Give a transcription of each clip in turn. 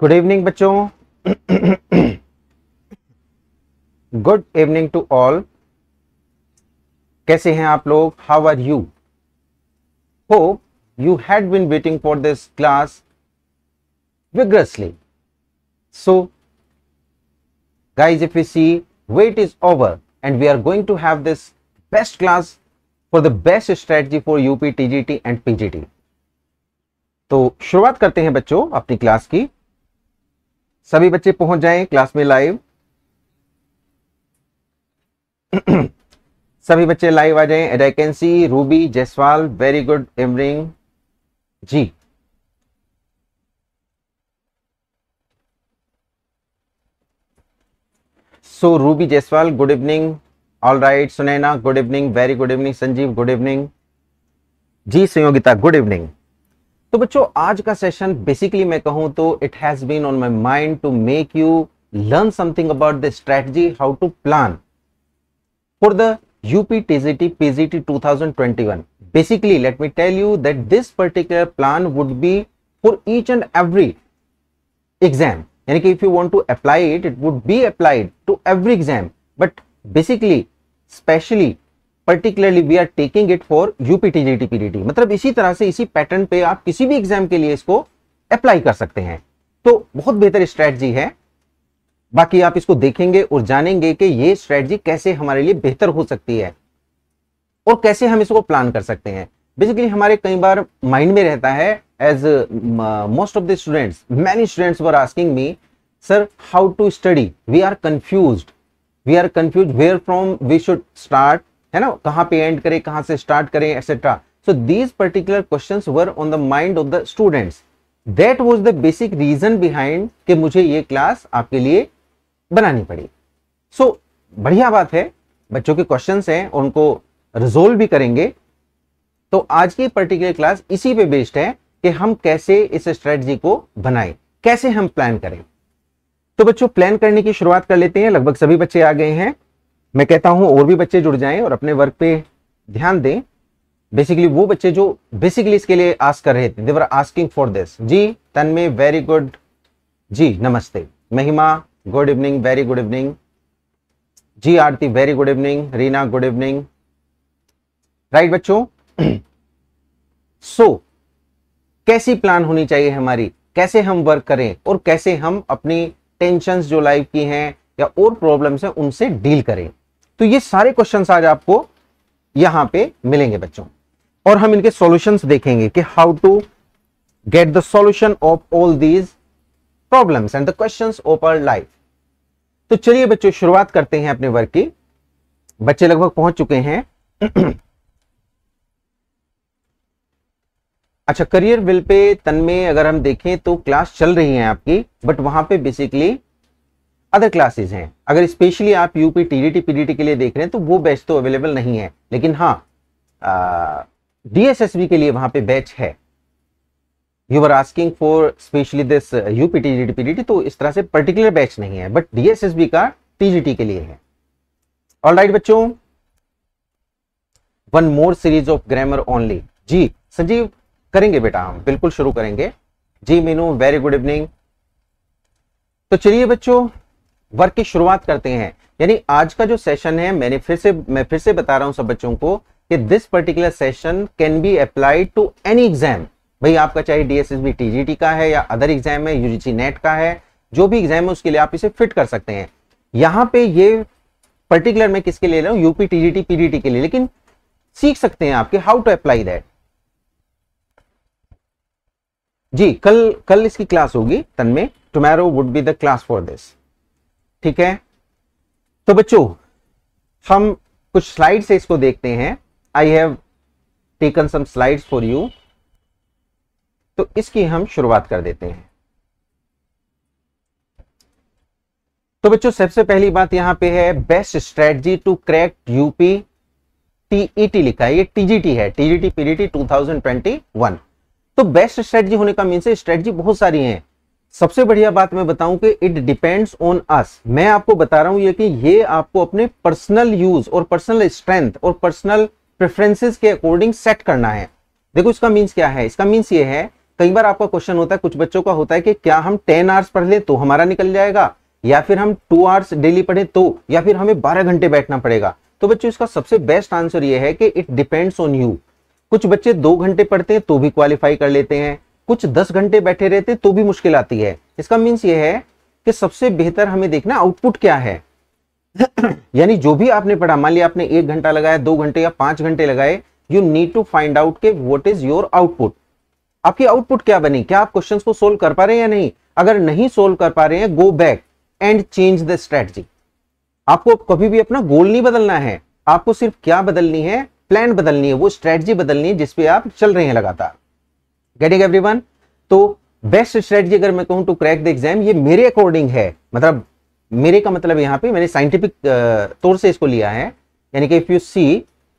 good evening बच्चों good evening to all कैसे हैं आप लोग how are you hope you had been waiting for this class vigorously so guys if you see wait is over and we are going to have this best class for the best strategy for UP TGT and PGT तो शुरुआत करते हैं बच्चों अपनी class की सभी बच्चे पहुंच जाएं क्लास में लाइव सभी बच्चे लाइव आ जाएं and Ruby Jaiswal very good evening ji so Ruby Jaiswal good evening all right Sunaina good evening very good evening Sanjeev good evening ji Sanyogita good evening तो बच्चों आज का सेशन बेसिकली मैं कहूं तो it has been on my mind to make you learn something about the strategy how to plan for the UP TGT PGT 2021 basically let me tell you that this particular plan would be for each and every exam यानी कि if you want to apply it it would be applied to every exam but basically specially particularly we are taking it for UP TGT PDT मतलब इसी तरह से इसी pattern पे आप किसी भी एग्जाम के लिए इसको अप्लाई कर सकते हैं तो बहुत बेहतर स्ट्रैटी है बाकी आप इसको देखेंगे और जानेंगे कि ये स्ट्रैटी कैसे हमारे लिए बेहतर हो सकती है और कैसे हम इसको प्लान कर सकते हैं बेसिकली हमारे कई बार माइंड में रहता है as most of the students many students were asking me sir how to study we are confuse we are confuse where from we should start है ना कहाँ पे एंड करें कहाँ से स्टार्ट करें etcetera so these particular question were on the mind of the students that was the basic reason behind कि मुझे ये क्लास आपके लिए बनानी पड़ी सो so, बढ़िया बात है बच्चों के क्वेश्चन हैं उनको रिजोल्व भी करेंगे तो आज की पर्टिकुलर क्लास इसी पे बेस्ड है कि हम कैसे इस स्ट्रेटजी को बनाएं कैसे हम प्लान करें तो बच्चों प्लान करने की शुरुआत कर लेते हैं लगभग सभी बच्चे आ गए हैं मैं कहता हूं और भी बच्चे जुड़ जाएं और अपने वर्क पे ध्यान दें बेसिकली वो बच्चे जो बेसिकली इसके लिए आस्क कर रहे थे देवर आस्किंग फॉर दिस जी में वेरी गुड जी नमस्ते Mahima good evening very good evening ji Aarti very good evening Reena good evening right बच्चों सो so, कैसी प्लान होनी चाहिए हमारी कैसे हम वर्क करें और कैसे हम अपनी टेंशन जो लाइफ की हैं या और प्रॉब्लम्स हैं उनसे डील करें तो ये सारे क्वेश्चन आज आपको यहां पे मिलेंगे बच्चों और हम इनके सॉल्यूशंस देखेंगे कि how to get the solution of all these problems and the questions of our life तो चलिए बच्चों शुरुआत करते हैं अपने वर्क की बच्चे लगभग पहुंच चुके हैं अच्छा करियर विल पे में अगर हम देखें तो क्लास चल रही है आपकी बट वहां पे बेसिकली अदर क्लासेज हैं अगर स्पेशली आप यूपी टीडीटी पीडीटी के लिए देख रहे हैं तो वो बैच तो अवेलेबल नहीं है लेकिन हाँ डीएसएसबी के लिए वहां पे बैच है you are asking for specially this UP TGT PDT तो इस तरह से पर्टिकुलर बैच नहीं है बट डीएसएसबी का टीजीटी के लिए है ऑल राइट बच्चों one more series of grammar only ji Sanjeev करेंगे बेटा हम बिल्कुल शुरू करेंगे ji Meenu very good evening तो चलिए बच्चों वर्क की शुरुआत करते हैं यानी आज का जो सेशन है मैंने फिर से मैं फिर से बता रहा हूं सब बच्चों को कि this particular session can be applied to any exam भाई आपका चाहे डीएसएसबी टीजीटी का है या अदर एग्जाम है यूजीसी नेट का है जो भी एग्जाम है उसके लिए आप इसे फिट कर सकते हैं यहां पे ये पर्टिकुलर मैं किसके ले रहा हूं यूपी टीजीटी पीडीटी के लिए लेकिन सीख सकते हैं आपके how to apply that ji कल कल इसकी क्लास होगी तन में tomorrow would be the class for this ठीक है तो बच्चों हम कुछ स्लाइड से इसको देखते हैं I have taken some slides for you तो इसकी हम शुरुआत कर देते हैं तो बच्चों सबसे पहली बात यहां पे है best strategy to crack UP TET लिखा है ये टीजीटी है टीजीटी पीडीटी 2021 तो बेस्ट स्ट्रेटजी होने का मीन से स्ट्रेटजी बहुत सारी हैं सबसे बढ़िया बात मैं बताऊं कि इट डिपेंड्स ऑन अस मैं आपको बता रहा हूं ये कि ये आपको अपने पर्सनल यूज और पर्सनल स्ट्रेंथ और पर्सनल प्रेफरेंसेस के अकॉर्डिंग सेट करना है देखो इसका मीन्स क्या है इसका मीन्स ये है कई बार आपका क्वेश्चन होता है कुछ बच्चों का होता है कि क्या हम टेन आवर्स पढ़ लें तो हमारा निकल जाएगा या फिर हम टू आवर्स डेली पढ़े तो या फिर हमें बारह घंटे बैठना पड़ेगा तो बच्चों इसका सबसे बेस्ट आंसर ये है कि इट डिपेंड्स ऑन यू कुछ बच्चे दो घंटे पढ़ते हैं तो भी क्वालिफाई कर लेते हैं कुछ दस घंटे बैठे रहते तो भी मुश्किल आती है इसका मीन्स ये है कि सबसे बेहतर हमें देखना आउटपुट क्या है यानी जो भी आपने पढ़ा मान लिया आपने एक घंटा लगाया दो घंटे या पांच घंटे लगाए you need to find out के वट इज योर आउटपुट आपकी आउटपुट क्या बनी क्या आप क्वेश्चंस को सोल्व कर पा रहे हैं या नहीं अगर नहीं सोल्व कर पा रहे हैं go back and change the strategy आपको कभी भी अपना गोल नहीं बदलना है आपको सिर्फ क्या बदलनी है प्लान बदलनी है वो स्ट्रेटजी बदलनी है जिसपे आप चल रहे हैं लगातार गेटिंग एवरीवन तो बेस्ट स्ट्रेटजी अगर मैं कहूँ टू क्रैक द एग्जाम ये मेरे अकॉर्डिंग है मतलब मेरे का मतलब यहाँ पे मैंने साइंटिफिक तौर से इसको लिया है यानी कि if you see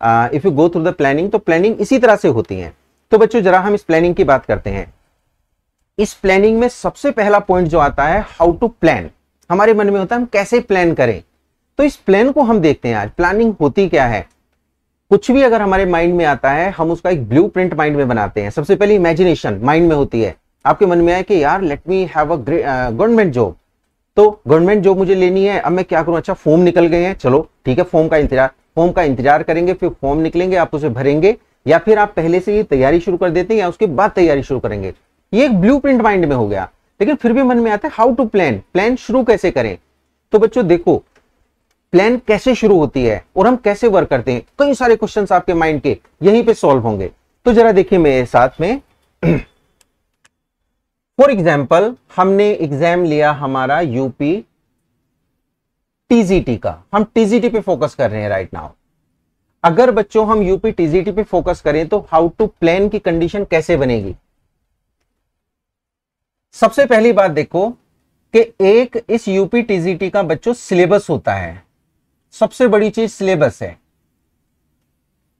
if you go through the planning तो प्लानिंग इसी तरह से होती है तो बच्चों जरा हम इस प्लानिंग की बात करते हैं इस प्लानिंग में सबसे पहला पॉइंट जो आता है हाउ टू प्लान हमारे मन में होता है हम कैसे प्लान करें तो इस प्लान को हम देखते हैं आज प्लानिंग होती क्या है कुछ भी अगर हमारे माइंड में आता है हम उसका एक ब्लू प्रिंट माइंड में बनाते हैं सबसे पहले इमेजिनेशन माइंड में होती है आपके मन में आए कि यार let me have a government job तो गवर्नमेंट जॉब मुझे लेनी है अब मैं क्या करूं अच्छा फॉर्म निकल गए हैं चलो ठीक है फॉर्म का इंतजार फॉर्म का इंतजार करेंगे फिर फॉर्म निकलेंगे आप उसे भरेंगे या फिर आप पहले से ही तैयारी शुरू कर देते हैं या उसके बाद तैयारी शुरू करेंगे ये एक ब्लू माइंड में हो गया लेकिन फिर भी मन में आता है हाउ टू प्लान प्लान शुरू कैसे करें तो बच्चों देखो प्लान कैसे शुरू होती है और हम कैसे वर्क करते हैं कई सारे क्वेश्चंस आपके माइंड के यहीं पे सॉल्व होंगे तो जरा देखिए मेरे साथ में फॉर एग्जाम्पल हमने एग्जाम लिया हमारा यूपी टीजीटी का हम टीजीटी पे फोकस कर रहे हैं राइट नाउ अगर बच्चों हम यूपी टीजीटी पे फोकस करें तो हाउ टू प्लान की कंडीशन कैसे बनेगी सबसे पहली बात देखो कि एक इस यूपी टीजीटी का बच्चों सिलेबस होता है सबसे बड़ी चीज सिलेबस है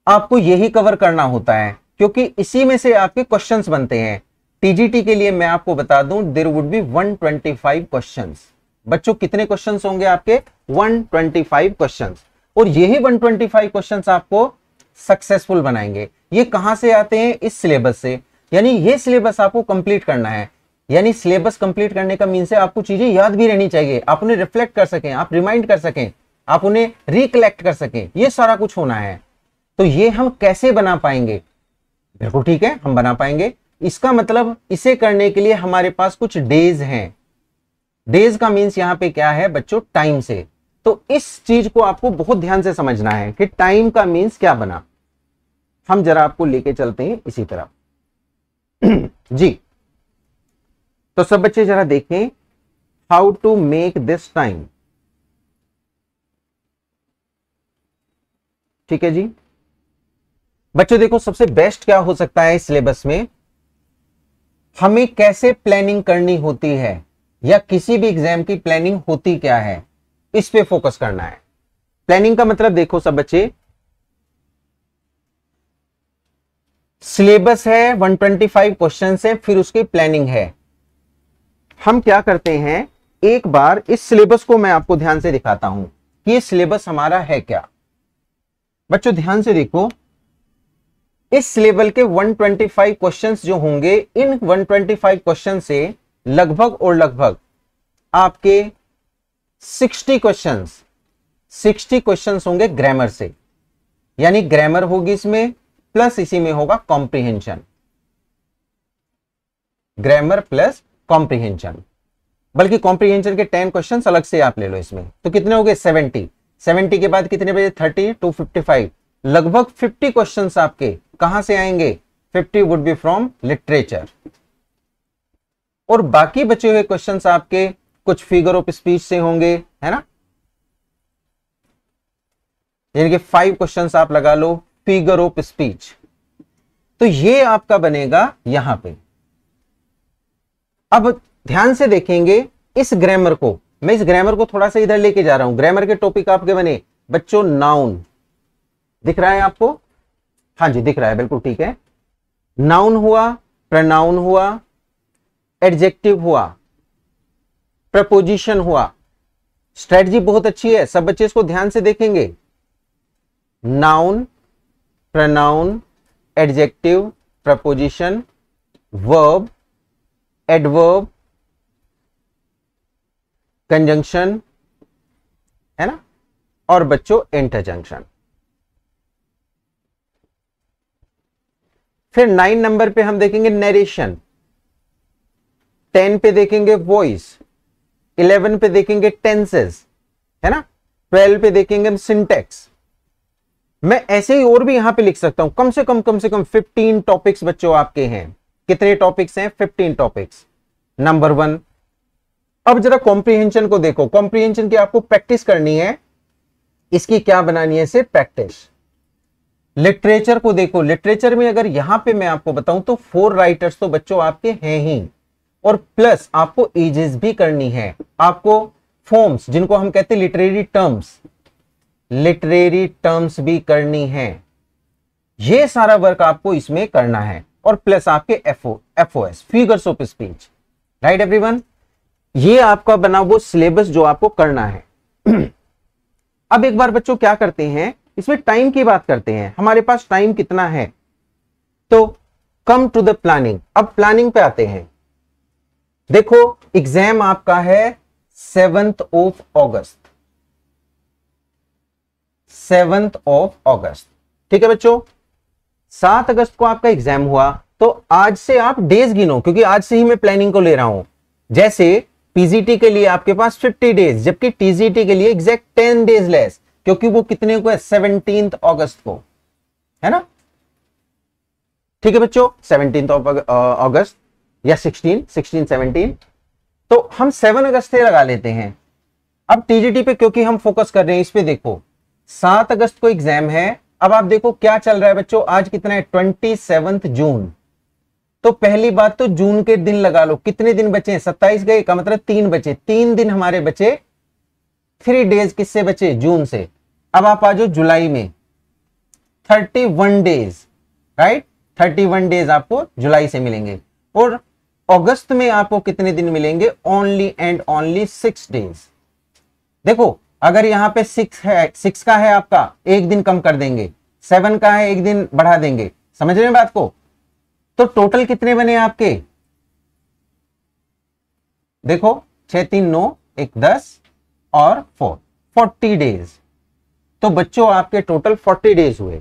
आपको यही कवर करना होता है क्योंकि इसी में से आपके क्वेश्चंस बनते हैं टीजीटी के लिए मैं आपको बता दूं देर वुड बी 125 क्वेश्चंस बच्चों कितने क्वेश्चंस होंगे आपके 125 क्वेश्चंस और यही 125 क्वेश्चंस आपको सक्सेसफुल बनाएंगे ये कहां से आते हैं इस सिलेबस से यानी ये सिलेबस आपको कंप्लीट करना है यानी सिलेबस कंप्लीट करने का मीन से आपको चीजें याद भी रहनी चाहिए आप उन्हें रिफ्लेक्ट कर सकें आप रिमाइंड कर सकें आप उन्हें रिकलेक्ट कर सके ये सारा कुछ होना है तो ये हम कैसे बना पाएंगे बिल्कुल ठीक है हम बना पाएंगे इसका मतलब इसे करने के लिए हमारे पास कुछ डेज हैं डेज का मीन्स यहां पे क्या है बच्चों टाइम से तो इस चीज को आपको बहुत ध्यान से समझना है कि टाइम का मीन्स क्या बना हम जरा आपको लेके चलते हैं इसी तरह जी तो सब बच्चे जरा देखें how to make this time ठीक है जी बच्चों देखो सबसे बेस्ट क्या हो सकता है सिलेबस में हमें कैसे प्लानिंग करनी होती है या किसी भी एग्जाम की प्लानिंग होती क्या है इस पे फोकस करना है प्लानिंग का मतलब देखो सब बच्चे सिलेबस है 125 क्वेश्चंस है फिर उसकी प्लानिंग है हम क्या करते हैं एक बार इस सिलेबस को मैं आपको ध्यान से दिखाता हूं कि ये सिलेबस हमारा है क्या बच्चों ध्यान से देखो इस लेवल के 125 क्वेश्चंस जो होंगे इन 125 क्वेश्चन से लगभग और लगभग आपके 60 क्वेश्चंस 60 क्वेश्चंस होंगे ग्रामर से यानी ग्रामर होगी इसमें प्लस इसी में होगा कॉम्प्रिहेंशन ग्रामर प्लस कॉम्प्रिहेंशन बल्कि कॉम्प्रिहेंशन के 10 क्वेश्चंस अलग से आप ले लो इसमें तो कितने हो गए सेवेंटी सेवेंटी के बाद कितने बजे थर्टी टू फिफ्टी फाइव लगभग फिफ्टी क्वेश्चन आपके कहां से आएंगे fifty would be from literature और बाकी बचे हुए क्वेश्चन आपके कुछ फिगर ऑफ स्पीच से होंगे है ना यानी कि फाइव क्वेश्चन आप लगा लो फिगर ऑफ स्पीच तो ये आपका बनेगा यहां पे अब ध्यान से देखेंगे इस ग्रामर को मैं इस ग्रामर को थोड़ा सा इधर लेके जा रहा हूं ग्रामर के टॉपिक आपके बने बच्चों नाउन दिख रहा है आपको हाँ जी दिख रहा है बिल्कुल ठीक है नाउन हुआ प्रनाउन हुआ एडजेक्टिव हुआ प्रपोजिशन हुआ स्ट्रेटजी बहुत अच्छी है सब बच्चे इसको ध्यान से देखेंगे noun pronoun adjective preposition verb adverb conjunction है ना और बच्चों इंटरजंक्शन फिर नाइन नंबर पे हम देखेंगे नरेशन टेन पे देखेंगे वॉइस इलेवन पे देखेंगे टेंसेस है ना ट्वेल्व पे देखेंगे हम सिंटेक्स मैं ऐसे ही और भी यहां पे लिख सकता हूं कम से कम कम से कम फिफ्टीन टॉपिक्स बच्चों आपके हैं कितने टॉपिक्स हैं फिफ्टीन टॉपिक्स नंबर वन अब जरा कॉम्प्रीहेंशन को देखो कॉम्प्रीहेंशन की आपको प्रैक्टिस करनी है इसकी क्या बनानी है से प्रैक्टिस लिटरेचर को देखो लिटरेचर में अगर यहां पे मैं आपको बताऊं तो फोर राइटर्स तो बच्चों आपके हैं ही और प्लस आपको एजेस भी करनी है आपको फॉर्म्स जिनको हम कहते हैं लिटरेरी टर्म्स लिटरेरी टर्म्स भी करनी है ये सारा वर्क आपको इसमें करना है और प्लस आपके F O S figures of speech right everyone ये आपका बना वो सिलेबस जो आपको करना है अब एक बार बच्चों क्या करते हैं इसमें टाइम की बात करते हैं हमारे पास टाइम कितना है तो कम टू द प्लानिंग अब प्लानिंग पे आते हैं देखो एग्जाम आपका है seventh of August seventh of August ठीक है बच्चों सात अगस्त को आपका एग्जाम हुआ तो आज से आप डेज गिनो क्योंकि आज से ही मैं प्लानिंग को ले रहा हूं जैसे पीजीटी के लिए आपके पास 50 डेज जबकि टीजीटी के लिए एग्जैक्ट 10 डेज लेस क्योंकि वो कितने को है सेवनटीन अगस्त को है ना ठीक है बच्चों सेवनटीन अगस्त या सिक्सटीन सिक्सटीन सेवनटीन तो हम सेवन अगस्त से लगा लेते हैं अब टीजीटी पे क्योंकि हम फोकस कर रहे हैं इस पे देखो सात अगस्त को एग्जाम है अब आप देखो क्या चल रहा है बच्चों आज कितना है ट्वेंटी सेवंथ जून तो पहली बात तो जून के दिन लगा लो कितने दिन बचे सत्ताईस गए का मतलब तीन बचे तीन दिन हमारे बचे थ्री डेज किससे बचे जून से अब आप आ जाओ जुलाई में thirty one days right thirty one days आपको जुलाई से मिलेंगे और अगस्त में आपको कितने दिन मिलेंगे only and only six days देखो अगर यहां पे सिक्स है सिक्स का है आपका एक दिन कम कर देंगे सेवन का है एक दिन बढ़ा देंगे समझ रहे हैं बात को तो टोटल कितने बने आपके देखो छह तीन नौ एक दस और फोर फोर्टी डेज तो बच्चों आपके टोटल फोर्टी डेज हुए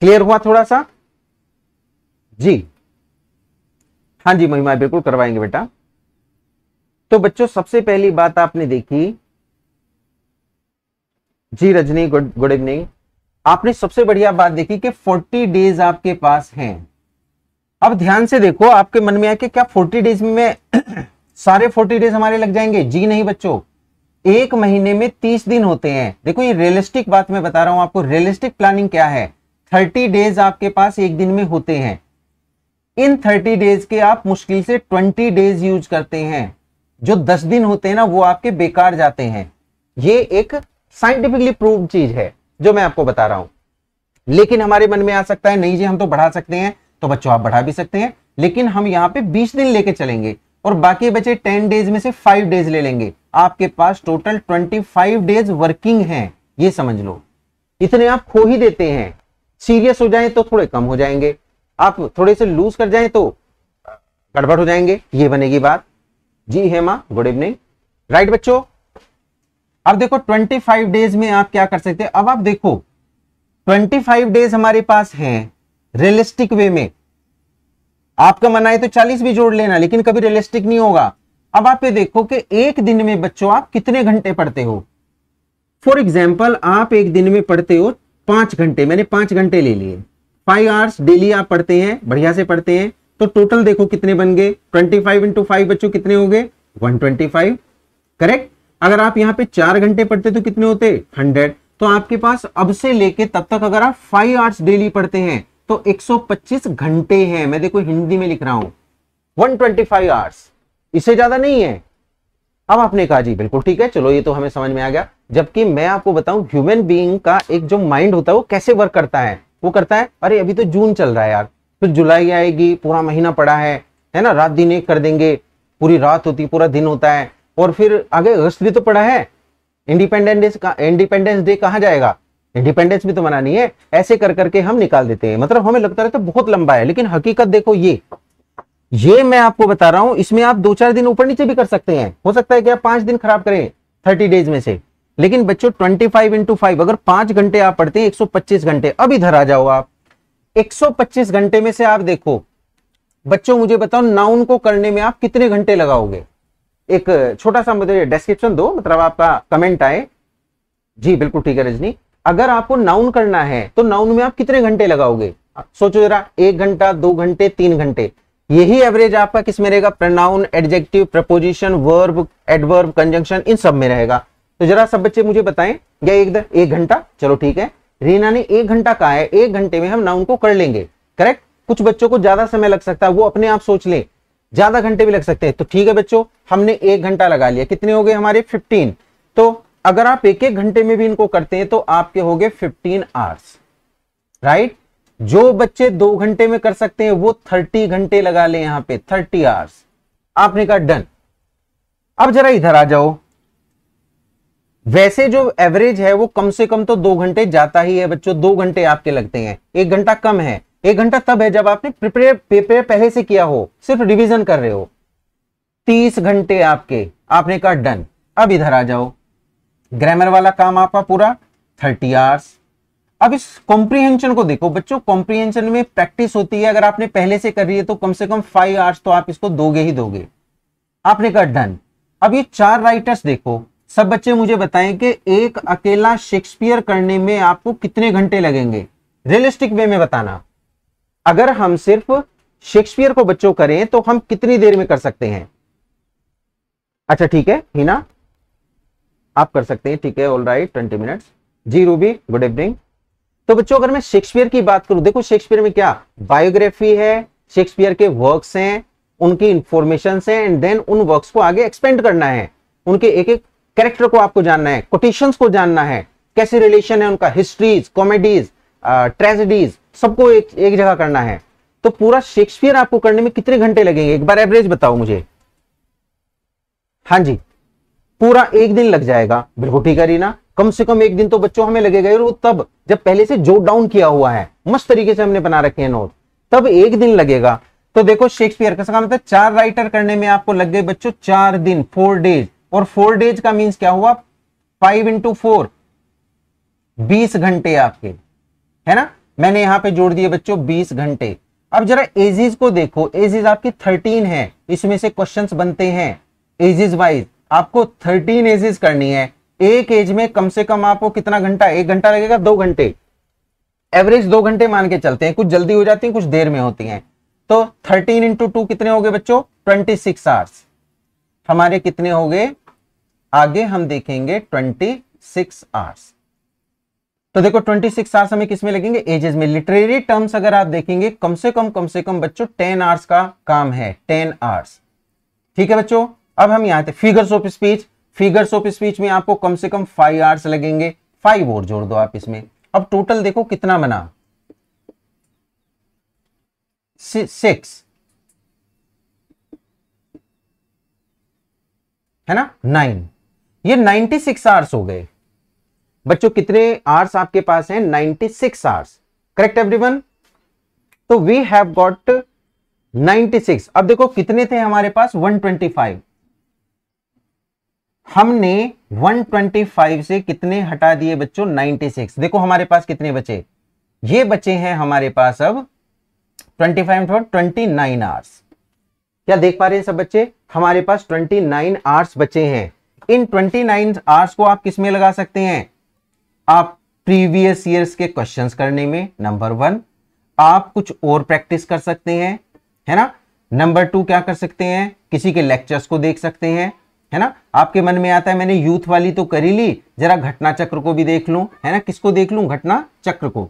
क्लियर हुआ थोड़ा सा जी हाँ जी महिमा बिल्कुल करवाएंगे बेटा तो बच्चों सबसे पहली बात आपने देखी जी रजनी गुड गुड इवनिंग आपने सबसे बढ़िया बात देखी कि 40 डेज आपके पास हैं अब ध्यान से देखो आपके मन में आया क्या 40 डेज में सारे 40 डेज हमारे लग जाएंगे जी नहीं बच्चों एक महीने में 30 दिन होते हैं देखो ये रियलिस्टिक बात मैं बता रहा हूं आपको रियलिस्टिक प्लानिंग क्या है 30 डेज आपके पास एक दिन में होते हैं इन 30 डेज के आप मुश्किल से 20 डेज यूज करते हैं जो 10 दिन होते हैं ना वो आपके बेकार जाते हैं ये एक साइंटिफिकली प्रूव चीज है जो मैं आपको बता रहा हूं लेकिन हमारे मन में आ सकता है नहीं जी हम तो बढ़ा सकते हैं तो बच्चों आप बढ़ा भी सकते हैं लेकिन हम यहाँ पे बीस दिन लेके चलेंगे और बाकी बचे टेन डेज में से फाइव डेज ले लेंगे आपके पास total twenty five days working है ये समझ लो इतने आप खो ही देते हैं सीरियस हो जाए तो थोड़े कम हो जाएंगे आप थोड़े से लूज कर जाए तो गड़बड़ हो जाएंगे ये बनेगी बात जी हेमा गुड इवनिंग राइट बच्चों अब देखो 25 डेज में आप क्या कर सकते हैं अब आप देखो 25 डेज हमारे पास है रियलिस्टिक वे में आपका मना है तो 40 भी जोड़ लेना लेकिन कभी रियलिस्टिक नहीं होगा अब आप ये देखो कि एक दिन में बच्चों आप कितने घंटे पढ़ते हो फॉर एग्जाम्पल आप एक दिन में पढ़ते हो पांच घंटे मैंने पांच घंटे ले लिए फाइव आवर्स डेली आप पढ़ते हैं बढ़िया से पढ़ते हैं तो टोटल देखो कितने बन गए ट्वेंटी फाइव इंटू फाइव बच्चों कितने हो गए वन ट्वेंटी फाइव करेक्ट अगर आप यहाँ पे चार घंटे पढ़ते तो कितने होते हंड्रेड तो आपके पास अब से लेके तब तक अगर आप फाइव आवर्स डेली पढ़ते हैं तो 125 घंटे हैं मैं देखो हिंदी में लिख रहा हूं 125 आवर्स इससे ज्यादा नहीं है अब आपने कहा जी बिल्कुल ठीक है चलो ये तो हमें समझ में आ गया जबकि मैं आपको बताऊं ह्यूमन बीइंग का एक जो माइंड होता है वो कैसे वर्क करता है वो करता है अरे अभी तो जून चल रहा है यार फिर तो जुलाई आएगी पूरा महीना पड़ा है है ना रात दिन एक कर देंगे पूरी रात होती पूरा दिन होता है और फिर आगे अगस्त भी तो पड़ा है इंडिपेंडेंस इंडिपेंडेंस डे कहा जाएगा इंडिपेंडेंस भी तो मनानी है ऐसे कर करके हम निकाल देते हैं मतलब हमें लगता रहता है बहुत लंबा है लेकिन हकीकत देखो ये ये मैं आपको बता रहा हूं इसमें आप दो चार दिन ऊपर नीचे भी कर सकते हैं हो सकता है कि आप पांच दिन खराब करें थर्टी डेज में से लेकिन बच्चों ट्वेंटी फाइव इंटू फाइव अगर पांच घंटे आप पढ़ते हैं एक सौ पच्चीस घंटे अब इधर आ जाओ आप एक सौ पच्चीस घंटे में से आप देखो बच्चों मुझे बताओ नाउन को करने में आप कितने घंटे लगाओगे एक छोटा सा मुझे डिस्क्रिप्शन दो मतलब आपका कमेंट आए जी बिल्कुल ठीक है रजनी अगर आपको नाउन करना है तो नाउन में आप कितने घंटे लगाओगे सोचो जरा एक घंटा दो घंटे तीन घंटे यही एवरेज आपका किस में रहेगा pronoun adjective preposition verb adverb conjunction इन सब में रहेगा तो जरा सब बच्चे मुझे बताएं या एक दर, एक घंटा चलो ठीक है रीना ने एक घंटा कहा है एक घंटे में हम नाउन को कर लेंगे करेक्ट कुछ बच्चों को ज्यादा समय लग सकता है वो अपने आप सोच लें ज्यादा घंटे भी लग सकते हैं तो ठीक है बच्चों हमने एक घंटा लगा लिया कितने हो गए हमारे फिफ्टीन तो अगर आप एक एक घंटे में भी इनको करते हैं तो आपके हो गए फिफ्टीन आवर्स राइट जो बच्चे दो घंटे में कर सकते हैं वो थर्टी घंटे लगा ले यहां पे थर्टी आवर्स आपने कहा डन अब जरा इधर आ जाओ वैसे जो एवरेज है वो कम से कम तो दो घंटे जाता ही है बच्चों दो घंटे आपके लगते हैं एक घंटा कम है एक घंटा तब है जब आपने प्रिपेयर पेपर पहले से किया हो सिर्फ रिवीजन कर रहे हो तीस घंटे आपके आपने कहा डन अब इधर आ जाओ ग्रामर वाला काम आपका पूरा थर्टी आवर्स अब इस कॉम्प्रीहेंशन को देखो बच्चों कॉम्प्रीहेंशन में प्रैक्टिस होती है अगर आपने पहले से कर रही है तो कम से कम फाइव आवर्स तो आप इसको दोगे ही दोगे आपने कहा डन अब ये चार राइटर्स देखो सब बच्चे मुझे बताएं कि एक अकेला शेक्सपियर करने में आपको कितने घंटे लगेंगे रियलिस्टिक वे में बताना अगर हम सिर्फ शेक्सपियर को बच्चों करें तो हम कितनी देर में कर सकते हैं अच्छा ठीक है हिना आप कर सकते हैं ठीक है ऑल राइट ट्वेंटी मिनट्स जी रूबी गुड इवनिंग तो बच्चों अगर मैं शेक्सपियर की बात करूं देखो शेक्सपियर में क्या बायोग्राफी है शेक्सपियर के वर्क्स हैं उनकी इंफॉर्मेशन है एंड देन उन वर्क्स को आगे एक्सपेंड करना है उनके एक एक कैरेक्टर को आपको जानना है कोटेशन को जानना है कैसे रिलेशन है उनका हिस्ट्रीज कॉमेडीज ट्रेजिडीज सबको एक एक जगह करना है तो पूरा शेक्सपियर आपको करने में कितने घंटे लगेंगे एक बार एवरेज बताओ मुझे हाँ जी पूरा एक दिन लग जाएगा बिल्कुल ठीक है रीना कम से कम एक दिन तो बच्चों हमें लगेगा और वो तब जब पहले से जोट डाउन किया हुआ है मस्त तरीके से हमने बना रखे हैं नोट तब एक दिन लगेगा तो देखो शेक्सपियर का मतलब चार राइटर करने में आपको लग गए बच्चों चार दिन फोर डेज और फोर डेज का मीन्स क्या हुआ फाइव इंटू फोर बीस घंटे आपके है ना मैंने यहाँ पे जोड़ दिए बच्चों बीस घंटे अब जरा एजेस को देखो एजिस आपकी थर्टीन है इसमें से क्वेश्चंस बनते हैं एजेस वाइज आपको थर्टीन एजेस करनी है एक एज में कम से कम आपको कितना घंटा एक घंटा लगेगा दो घंटे एवरेज दो घंटे मान के चलते हैं कुछ जल्दी हो जाती है कुछ देर में होती है तो थर्टीन इंटू टू कितने हो गए बच्चों ट्वेंटी सिक्स आवर्स हमारे कितने हो गए आगे हम देखेंगे ट्वेंटी सिक्स आवर्स तो देखो 26 आवर्स हमें किसमें लगेंगे एजेस में लिटरेरी टर्म्स अगर आप देखेंगे कम से कम कम से कम बच्चों 10 आवर्स का काम है 10 आवर्स ठीक है बच्चों अब हम यहां figures of speech figures of speech में आपको कम से कम फाइव आवर्स लगेंगे फाइव और जोड़ दो आप इसमें अब टोटल देखो कितना बना सिक्स है ना नाइन ये सिक्स आवर्स हो गए बच्चों कितने आर्स आपके पास हैं 96 आर्स करेक्ट एवरीवन तो वी हैव गॉट 96 अब देखो कितने थे हमारे पास 125 हमने 125 से कितने हटा दिए बच्चों 96 देखो हमारे पास कितने बचे ये बचे हैं हमारे पास अब 25 फाइव ट्वेंटी नाइन आर्स क्या देख पा रहे हैं सब बच्चे हमारे पास 29 आर्स बचे हैं इन 29 आर्स को आप किसमें लगा सकते हैं आप प्रीवियस ईयर्स के क्वेश्चंस करने में नंबर वन आप कुछ और प्रैक्टिस कर सकते हैं है ना नंबर टू क्या कर सकते हैं किसी के लेक्चर्स को देख सकते हैं है ना आपके मन में आता है मैंने यूथ वाली तो करी ली जरा घटना चक्र को भी देख लू है ना किसको देख लू घटना चक्र को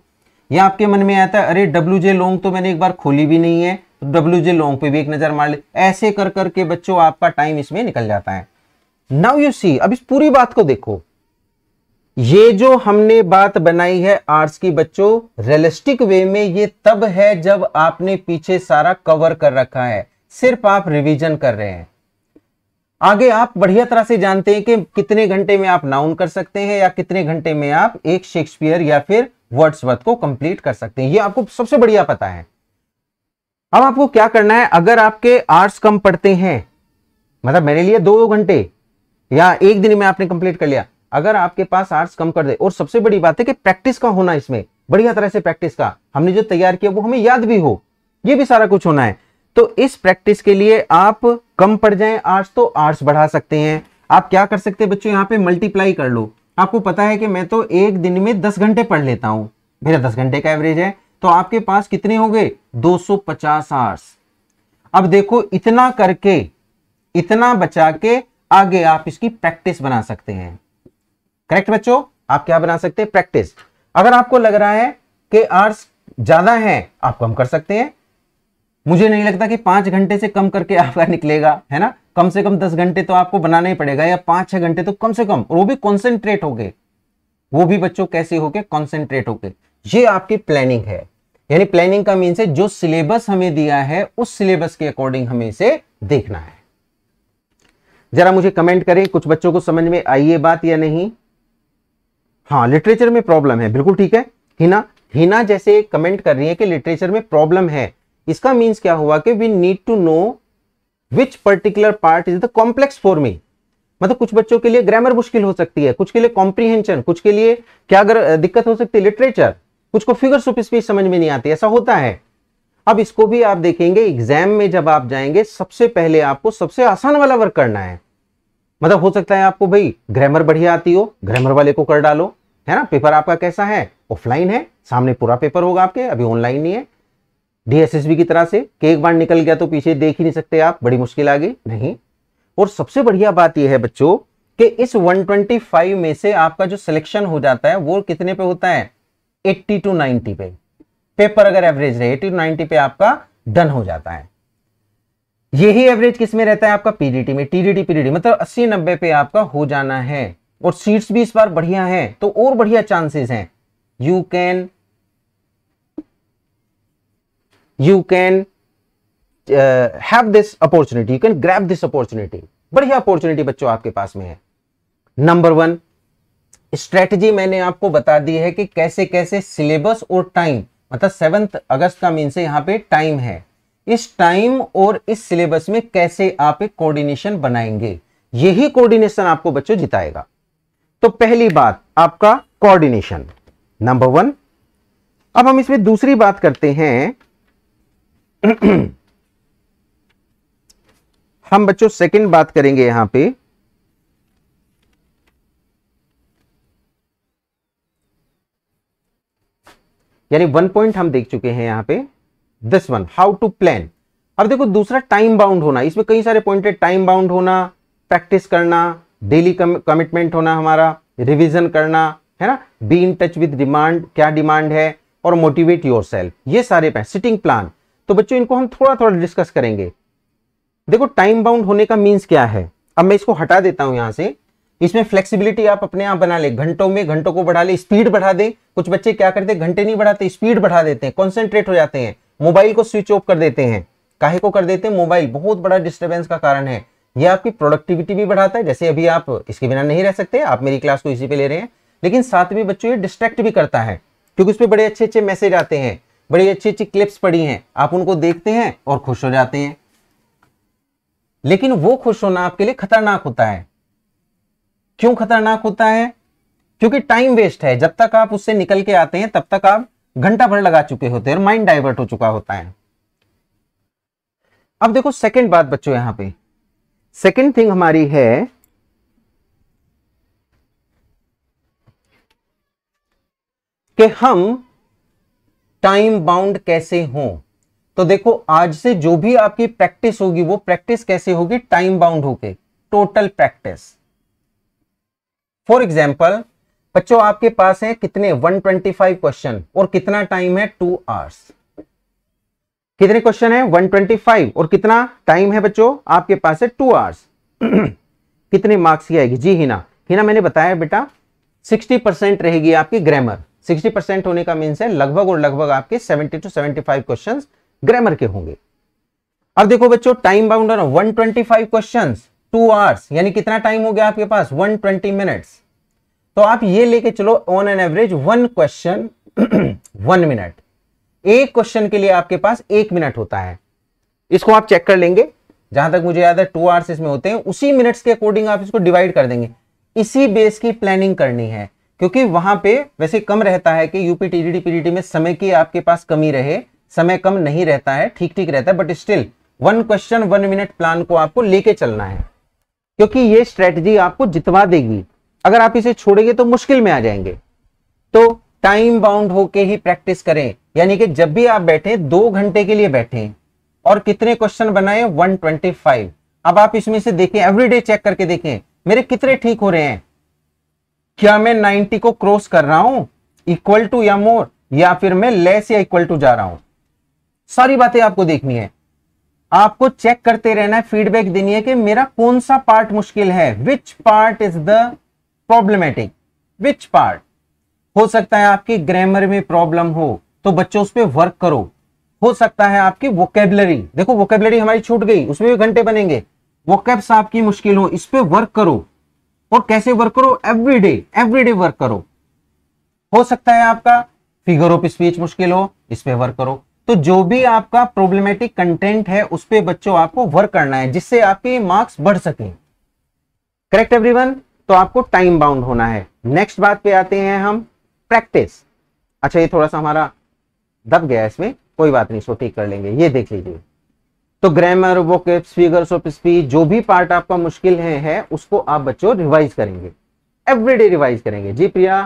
या आपके मन में आता है अरे डब्ल्यू जे लोंग तो मैंने एक बार खोली भी नहीं है तो डब्ल्यू जे लोंग पे भी एक नजर मार ले ऐसे कर करके बच्चों आपका टाइम इसमें निकल जाता है नाउ यू सी अब इस पूरी बात को देखो ये जो हमने बात बनाई है आर्ट्स की बच्चों रियलिस्टिक वे में ये तब है जब आपने पीछे सारा कवर कर रखा है सिर्फ आप रिवीजन कर रहे हैं आगे आप बढ़िया तरह से जानते हैं कि कितने घंटे में आप नाउन कर सकते हैं या कितने घंटे में आप एक शेक्सपियर या फिर वर्ड्स को कंप्लीट कर सकते हैं ये आपको सबसे बढ़िया पता है अब आपको क्या करना है अगर आपके आर्ट्स कम पढ़ते हैं मतलब मेरे लिए दो घंटे या एक दिन में आपने कंप्लीट कर लिया अगर आपके पास आर्ट्स कम कर दे और सबसे बड़ी बात है कि प्रैक्टिस का होना इसमें बढ़िया तरह से प्रैक्टिस का हमने जो तैयार किया वो हमें याद भी हो ये भी सारा कुछ होना है तो इस प्रैक्टिस के लिए आप कम पड़ जाए आर्ट्स तो आर्ट्स बढ़ा सकते हैं आप क्या कर सकते हैं बच्चों यहाँ पे मल्टीप्लाई कर लो आपको पता है कि मैं तो एक दिन में दस घंटे पढ़ लेता हूँ मेरा दस घंटे का एवरेज है तो आपके पास कितने हो गए दो आर्ट्स अब देखो इतना करके इतना बचा के आगे आप इसकी प्रैक्टिस बना सकते हैं करेक्ट बच्चों आप क्या बना सकते हैं प्रैक्टिस अगर आपको लग रहा है कि आर्स ज्यादा है आप कम कर सकते हैं मुझे नहीं लगता कि पांच घंटे से कम करके आपका निकलेगा है ना कम से कम दस घंटे तो आपको बनाना ही पड़ेगा या पांच छह घंटे तो कम से कम वो भी कॉन्सेंट्रेट हो गए वो भी बच्चों कैसे हो गए कॉन्सेंट्रेट हो गए ये आपकी प्लानिंग है यानी प्लानिंग का मीन से जो सिलेबस हमें दिया है उस सिलेबस के अकॉर्डिंग हमें इसे देखना है जरा मुझे कमेंट करें कुछ बच्चों को समझ में आई ये बात या नहीं हाँ लिटरेचर में प्रॉब्लम है बिल्कुल ठीक है हिना हिना जैसे कमेंट कर रही है कि लिटरेचर में प्रॉब्लम है इसका मीन्स क्या हुआ कि we need to know which particular part is the complex for me मतलब कुछ बच्चों के लिए ग्रामर मुश्किल हो सकती है कुछ के लिए कॉम्प्रीहेंशन कुछ के लिए क्या अगर दिक्कत हो सकती है लिटरेचर कुछ को फिगर ऑफ स्पीच समझ में नहीं आती ऐसा होता है अब इसको भी आप देखेंगे एग्जाम में जब आप जाएंगे सबसे पहले आपको सबसे आसान वाला वर्क करना है मतलब हो सकता है आपको भाई ग्रामर बढ़िया आती हो ग्रामर वाले को कर डालो है ना पेपर आपका कैसा है ऑफलाइन है सामने पूरा पेपर होगा आपके अभी ऑनलाइन नहीं है डीएसएसबी की तरह से कि एक बार निकल गया तो पीछे देख ही नहीं सकते आप बड़ी मुश्किल आ गई नहीं और सबसे बढ़िया बात यह है बच्चों कि इस 125 में से आपका जो सिलेक्शन हो जाता है वो कितने पे होता है 80 टू 90 पे पेपर अगर एवरेज रहे 80 टू 90 पे आपका डन हो जाता है यही एवरेज किस में रहता है आपका पीडीटी में टीडीटी पीडीटी मतलब अस्सी नब्बे पे आपका हो जाना है और सीट्स भी इस बार बढ़िया है तो और बढ़िया चांसेस हैं you can you can have this opportunity you can grab this opportunity बढ़िया अपॉर्चुनिटी बच्चों आपके पास में है नंबर वन स्ट्रेटजी मैंने आपको बता दी है कि कैसे कैसे सिलेबस और टाइम मतलब सेवंथ अगस्त का मीन से यहां पे टाइम है इस टाइम और इस सिलेबस में कैसे आप एक कोऑर्डिनेशन बनाएंगे यही कोऑर्डिनेशन आपको बच्चों जिताएगा तो पहली बात आपका कोऑर्डिनेशन नंबर वन अब हम इसमें दूसरी बात करते हैं हम बच्चों सेकंड बात करेंगे यहां पे यानी वन पॉइंट हम देख चुके हैं यहां पे this one how to plan अब देखो दूसरा टाइम बाउंड होना इसमें कई सारे पॉइंट है टाइम बाउंड होना प्रैक्टिस करना डेली कमिटमेंट होना हमारा रिविजन करना है ना be in touch with demand क्या डिमांड है और मोटिवेट योर सेल्फ ये सारे सिटिंग प्लान तो बच्चों इनको हम थोड़ा थोड़ा डिस्कस करेंगे देखो टाइम बाउंड होने का मीन्स क्या है अब मैं इसको हटा देता हूं यहां से इसमें फ्लेक्सिबिलिटी आप अपने आप बना ले घंटों में घंटों को बढ़ा ले स्पीड बढ़ा दे कुछ बच्चे क्या करते घंटे नहीं बढ़ाते स्पीड बढ़ा देते हैं कॉन्सेंट्रेट हो जाते हैं मोबाइल को स्विच ऑफ कर देते हैं काहे को कर देते हैं मोबाइल बहुत बड़ा डिस्टर्बेंस का कारण है यह आपकी प्रोडक्टिविटी भी बढ़ाता है जैसे अभी आप इसके बिना नहीं रह सकते आप मेरी क्लास को इसी पे ले रहे हैं लेकिन साथ में बच्चों ये डिस्ट्रैक्ट भी करता है क्योंकि उस पर बड़े अच्छे अच्छे मैसेज आते हैं बड़ी अच्छी अच्छी क्लिप्स पड़ी हैं आप उनको देखते हैं और खुश हो जाते हैं लेकिन वो खुश होना आपके लिए खतरनाक होता है क्यों खतरनाक होता है क्योंकि टाइम वेस्ट है जब तक आप उससे निकल के आते हैं तब तक आप घंटा भर लगा चुके होते हैं माइंड डाइवर्ट हो चुका होता है अब देखो सेकंड बात बच्चों यहां पे सेकंड थिंग हमारी है कि हम टाइम बाउंड कैसे हों तो देखो आज से जो भी आपकी प्रैक्टिस होगी वो प्रैक्टिस कैसे होगी टाइम बाउंड होके टोटल प्रैक्टिस फॉर एग्जाम्पल बच्चों आपके पास है कितने 125 क्वेश्चन और कितना टाइम है टू आवर्स कितने क्वेश्चन है 125 और कितना टाइम है बच्चों आपके पास है टू आवर्स कितने मार्क्स की आएगी जी हिना हिना मैंने बताया बेटा 60 परसेंट रहेगी आपकी ग्रामर 60 परसेंट होने का मीन्स है लगभग और लगभग आपके 70 टू 75 क्वेश्चन ग्रामर के होंगे अब देखो बच्चों time bounder five question two hours यानी कितना टाइम हो गया आपके पास वन ट्वेंटी तो आप ये लेके चलो on an average one question one minute एक क्वेश्चन के लिए आपके पास एक मिनट होता है इसको आप चेक कर लेंगे जहां तक मुझे याद है टू आवर्स इसमें होते हैं उसी मिनट्स के अकॉर्डिंग आप इसको डिवाइड कर देंगे इसी बेस की प्लानिंग करनी है क्योंकि वहां पे वैसे कम रहता है कि यूपी टीडीडी पीडीटी में समय की आपके पास कमी रहे समय कम नहीं रहता है ठीक ठीक रहता है but still one question one minute plan को आपको लेके चलना है क्योंकि ये स्ट्रेटजी आपको जितवा देगी अगर आप इसे छोड़ेंगे तो मुश्किल में आ जाएंगे तो टाइम बाउंड होके ही प्रैक्टिस करें यानी कि जब भी आप बैठे दो घंटे के लिए बैठे और कितने क्वेश्चन बनाए 125 अब आप इसमें से देखें एवरीडे चेक करके देखें मेरे कितने ठीक हो रहे हैं क्या मैं 90 को क्रॉस कर रहा हूं इक्वल टू या मोर या फिर मैं लेस या इक्वल टू जा रहा हूं सारी बातें आपको देखनी है आपको चेक करते रहना है फीडबैक देनी है कि मेरा कौन सा पार्ट मुश्किल है which part is the problematic which part हो सकता है आपकी ग्रामर में प्रॉब्लम हो तो बच्चों उस पर वर्क करो हो सकता है आपकी वोकेबलरी देखो वोकेबलरी हमारी छूट गई उसमें भी घंटे बनेंगे वोकेब्स आपकी मुश्किल हो इस पर वर्क करो और कैसे वर्क करो एवरीडे एवरीडे वर्क करो हो सकता है आपका फिगर ऑफ स्पीच मुश्किल हो इस पर वर्क करो तो जो भी आपका प्रॉब्लमेटिक कंटेंट है उस पर बच्चों आपको वर्क करना है जिससे आपके मार्क्स बढ़ सके करेक्ट एवरीवन तो आपको टाइम बाउंड होना है नेक्स्ट बात पे आते हैं हम प्रैक्टिस अच्छा ये थोड़ा सा हमारा दब गया इसमें कोई बात नहीं सो ठीक कर लेंगे ये देख लीजिए तो ग्रामर वो फिगर्स ऑफ स्पीच जो भी पार्ट आपका मुश्किल है, है उसको आप बच्चों रिवाइज करेंगे एवरीडे रिवाइज करेंगे जी प्रिया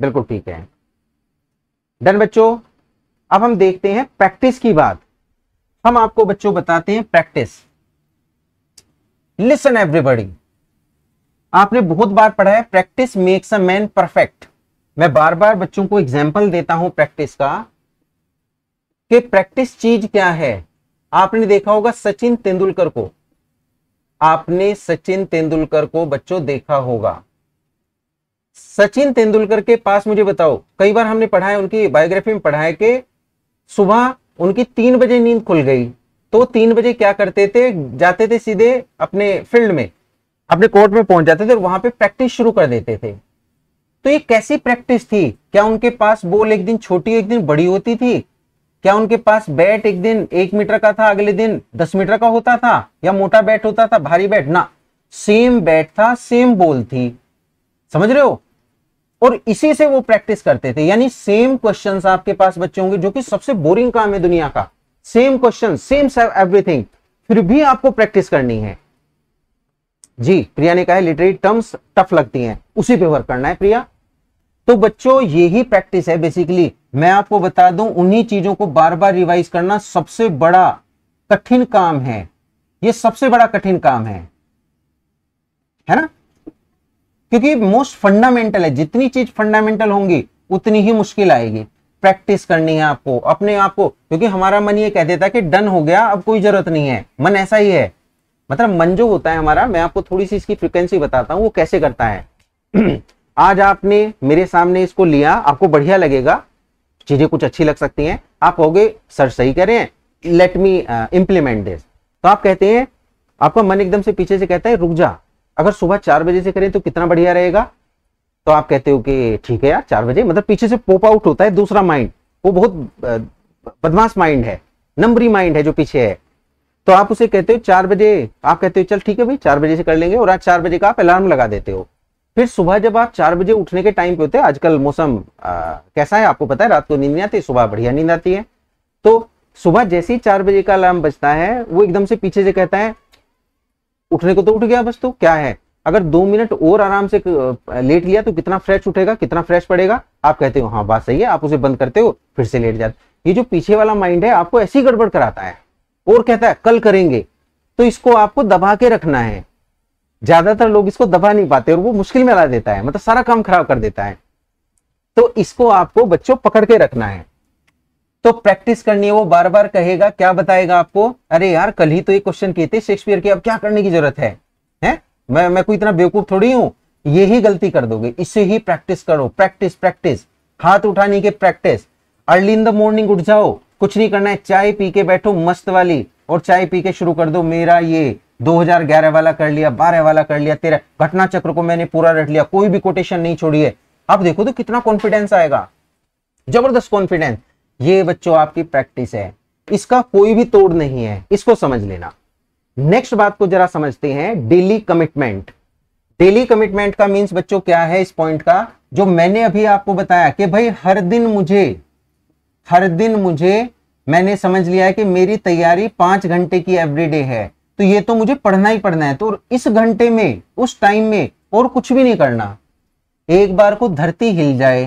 बिल्कुल ठीक है डन बच्चों अब हम देखते हैं प्रैक्टिस की बात हम आपको बच्चों बताते हैं प्रैक्टिस लिसन एवरीबडी आपने बहुत बार पढ़ा है practice makes a man perfect मैं बार बार बच्चों को एग्जाम्पल देता हूं प्रैक्टिस का कि प्रैक्टिस चीज क्या है आपने देखा होगा सचिन तेंदुलकर को आपने सचिन तेंदुलकर को बच्चों देखा होगा सचिन तेंदुलकर के पास मुझे बताओ कई बार हमने पढ़ा है उनकी बायोग्राफी में पढ़ा है कि सुबह उनकी तीन बजे नींद खुल गई तो तीन बजे क्या करते थे जाते थे सीधे अपने फील्ड में अपने कोर्ट में पहुंच जाते थे और वहां पे प्रैक्टिस शुरू कर देते थे तो ये कैसी प्रैक्टिस थी क्या उनके पास बोल एक दिन छोटी एक दिन बड़ी होती थी क्या उनके पास बैट एक दिन एक मीटर का था अगले दिन दस मीटर का होता था या मोटा बैट होता था भारी बैट ना सेम बैट था सेम बॉल थी समझ रहे हो और इसी से वो प्रैक्टिस करते थे यानी सेम क्वेश्चन आपके पास बच्चे होंगे जो कि सबसे बोरिंग काम है दुनिया का सेम क्वेश्चन सेम एवरीथिंग फिर भी आपको प्रैक्टिस करनी है जी प्रिया ने कहा है लिटरेरी टर्म्स टफ लगती हैं उसी पे वर्क करना है प्रिया तो बच्चों यही प्रैक्टिस है बेसिकली मैं आपको बता दूं उन्हीं चीजों को बार बार रिवाइज करना सबसे बड़ा कठिन काम है ये सबसे बड़ा कठिन काम है है ना क्योंकि मोस्ट फंडामेंटल है जितनी चीज फंडामेंटल होंगी उतनी ही मुश्किल आएगी प्रैक्टिस करनी है आपको अपने आप को क्योंकि हमारा मन ये कह देता है कि डन हो गया अब कोई जरूरत नहीं है मन ऐसा ही है मतलब मन जो होता है हमारा मैं आपको थोड़ी सी इसकी फ्रिक्वेंसी बताता हूँ वो कैसे करता है आज आपने मेरे सामने इसको लिया आपको बढ़िया लगेगा चीजें कुछ अच्छी लग सकती हैं आप कहोगे सर सही कह रहे हैं लेट मी इम्प्लीमेंट दिस तो आप कहते हैं आपका मन एकदम से पीछे से कहता है रुक जा अगर सुबह चार बजे से करें तो कितना बढ़िया रहेगा तो आप कहते हो कि ठीक है यार चार बजे मतलब पीछे से पोप आउट होता है दूसरा माइंड वो बहुत uh, बदमाश माइंड है नंबरी माइंड है जो पीछे है तो आप उसे कहते हो चार बजे आप कहते हो चल ठीक है भाई चार बजे से कर लेंगे और आज चार बजे का आप अलार्म लगा देते हो फिर सुबह जब आप चार बजे उठने के टाइम पे होते हैं आजकल मौसम कैसा है आपको पता है रात को नींद नहीं आती सुबह बढ़िया नींद आती है तो सुबह जैसे ही चार बजे का अलार्म बजता है वो एकदम से पीछे से कहता है उठने को तो उठ गया बस तो क्या है अगर दो मिनट और आराम से लेट लिया तो कितना फ्रेश उठेगा कितना फ्रेश पड़ेगा आप कहते हो हाँ बात सही है आप उसे बंद करते हो फिर से लेट जाते ये जो पीछे वाला माइंड है आपको ऐसी गड़बड़ कराता है और कहता है कल करेंगे तो इसको आपको दबा के रखना है ज्यादातर लोग इसको दबा नहीं पाते और वो मुश्किल में ला देता है मतलब सारा काम खराब कर देता है तो इसको आपको बच्चों पकड़ के रखना है तो प्रैक्टिस करनी है वो बार बार कहेगा क्या बताएगा आपको अरे यार कल ही तो एक क्वेश्चन किए थे शेक्सपियर के अब क्या करने की जरूरत है हैं मैं मैं कोई इतना बेवकूफ थोड़ी हूं ये ही गलती कर दोगे इससे ही प्रैक्टिस करो प्रैक्टिस प्रैक्टिस हाथ उठाने के practice early in the morning उठ जाओ कुछ नहीं करना है चाय पी के बैठो मस्त वाली और चाय पी के शुरू कर दो मेरा ये 2011 वाला कर लिया 12 वाला कर लिया तेरा घटना चक्र को मैंने पूरा रट लिया कोई भी कोटेशन नहीं छोड़ी है आप देखो तो कितना कॉन्फिडेंस आएगा जबरदस्त कॉन्फिडेंस ये बच्चों आपकी प्रैक्टिस है इसका कोई भी तोड़ नहीं है इसको समझ लेना नेक्स्ट बात को जरा समझते हैं डेली कमिटमेंट डेली कमिटमेंट का मीन्स बच्चों क्या है इस पॉइंट का जो मैंने अभी आपको बताया कि भाई हर दिन मुझे हर दिन मुझे मैंने समझ लिया है कि मेरी तैयारी पांच घंटे की एवरीडे है तो ये तो मुझे पढ़ना ही पढ़ना है तो इस घंटे में उस टाइम में और कुछ भी नहीं करना एक बार को धरती हिल जाए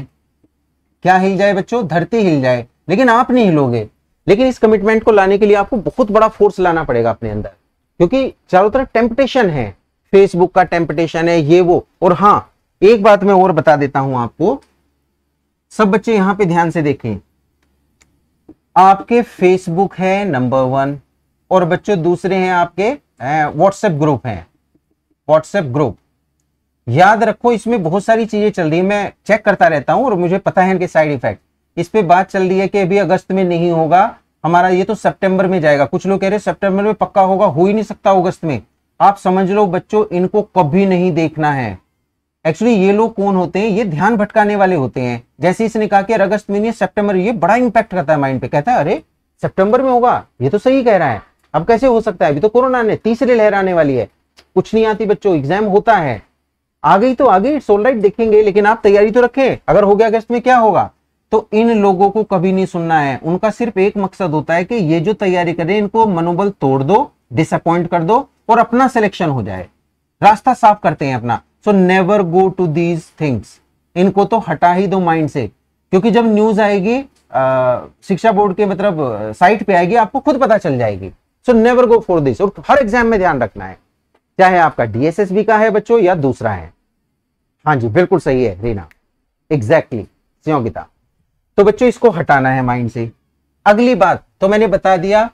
क्या हिल जाए बच्चों धरती हिल जाए लेकिन आप नहीं हिलोगे लेकिन इस कमिटमेंट को लाने के लिए आपको बहुत बड़ा फोर्स लाना पड़ेगा अपने अंदर क्योंकि चारों तरफ टेम्पटेशन है फेसबुक का टेम्पटेशन है ये वो और हाँ एक बात मैं और बता देता हूं आपको सब बच्चे यहां पे ध्यान से देखें आपके फेसबुक है नंबर वन और बच्चों दूसरे हैं आपके व्हाट्सएप ग्रुप हैं व्हाट्सएप ग्रुप याद रखो इसमें बहुत सारी चीजें चल रही है मैं चेक करता रहता हूं और मुझे पता है इनके साइड इफेक्ट इस पर बात चल रही है कि अभी अगस्त में नहीं होगा हमारा ये तो सितंबर में जाएगा कुछ लोग कह रहे हैं सितंबर में पक्का होगा हो ही नहीं सकता अगस्त में आप समझ लो बच्चों इनको कभी नहीं देखना है एक्चुअली ये लोग कौन होते हैं ये ध्यान भटकाने वाले होते हैं जैसे इसने कहा कि अगस्त नहीं सेप्टेम्बर ये बड़ा इंपैक्ट करता है माइंड पे कहता है अरे सेप्टेम्बर में होगा ये तो सही कह रहा है अब कैसे हो सकता है अभी तो कोरोना ने तीसरी लहर आने वाली है कुछ नहीं आती बच्चों एग्जाम होता है आ गई तो आ गई इट्स ऑलराइट देखेंगे लेकिन आप तैयारी तो रखें अगर हो गया अगस्त में क्या होगा तो इन लोगों को कभी नहीं सुनना है उनका सिर्फ एक मकसद होता है कि ये जो तैयारी करें इनको मनोबल तोड़ दो डिसअपॉइंट कर दो और अपना सिलेक्शन हो जाए रास्ता साफ करते हैं अपना so never go to these things इनको तो हटा ही दो माइंड से क्योंकि जब न्यूज आएगी शिक्षा बोर्ड के मतलब साइट पे आएगी आपको खुद पता चल जाएगी so never go for this और हर एग्जाम में ध्यान रखना है चाहे आपका डीएसएसबी का है बच्चों या दूसरा है हाँ जी बिल्कुल सही है रीना एग्जैक्टली संयोगिता तो बच्चों इसको हटाना है माइंड से अगली बात तो मैंने बता दिया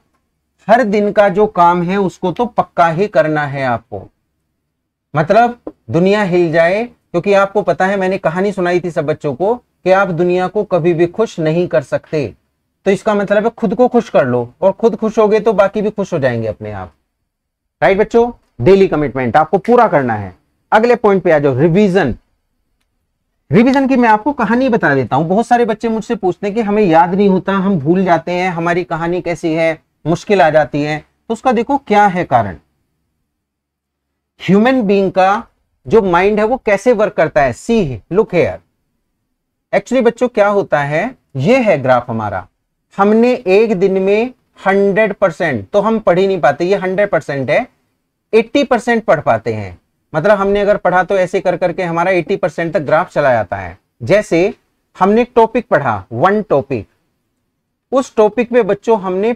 हर दिन का जो काम है उसको तो पक्का ही करना है आपको मतलब दुनिया हिल जाए क्योंकि आपको पता है मैंने कहानी सुनाई थी सब बच्चों को कि आप दुनिया को कभी भी खुश नहीं कर सकते तो इसका मतलब है खुद को खुश कर लो और खुद खुश हो गए तो बाकी भी खुश हो जाएंगे अपने आप राइट बच्चों डेली कमिटमेंट आपको पूरा करना है अगले पॉइंट पे आ जाओ रिवीजन रिवीजन की मैं आपको कहानी बता देता हूं बहुत सारे बच्चे मुझसे पूछते हैं कि हमें याद नहीं होता हम भूल जाते हैं हमारी कहानी कैसी है मुश्किल आ जाती है तो उसका देखो क्या है कारण ह्यूमन बींग का जो माइंड है वो कैसे वर्क करता है सी लुक हेयर एक्चुअली बच्चों क्या होता है ये है ग्राफ हमारा हमने एक दिन में हंड्रेड परसेंट तो हम पढ़ ही नहीं पाते ये हंड्रेड परसेंट है एट्टी परसेंट पढ़ पाते हैं मतलब हमने अगर पढ़ा तो ऐसे कर करके हमारा एट्टी परसेंट तक ग्राफ चला जाता है जैसे हमने एक टॉपिक पढ़ा वन टॉपिक उस टॉपिक में बच्चों हमने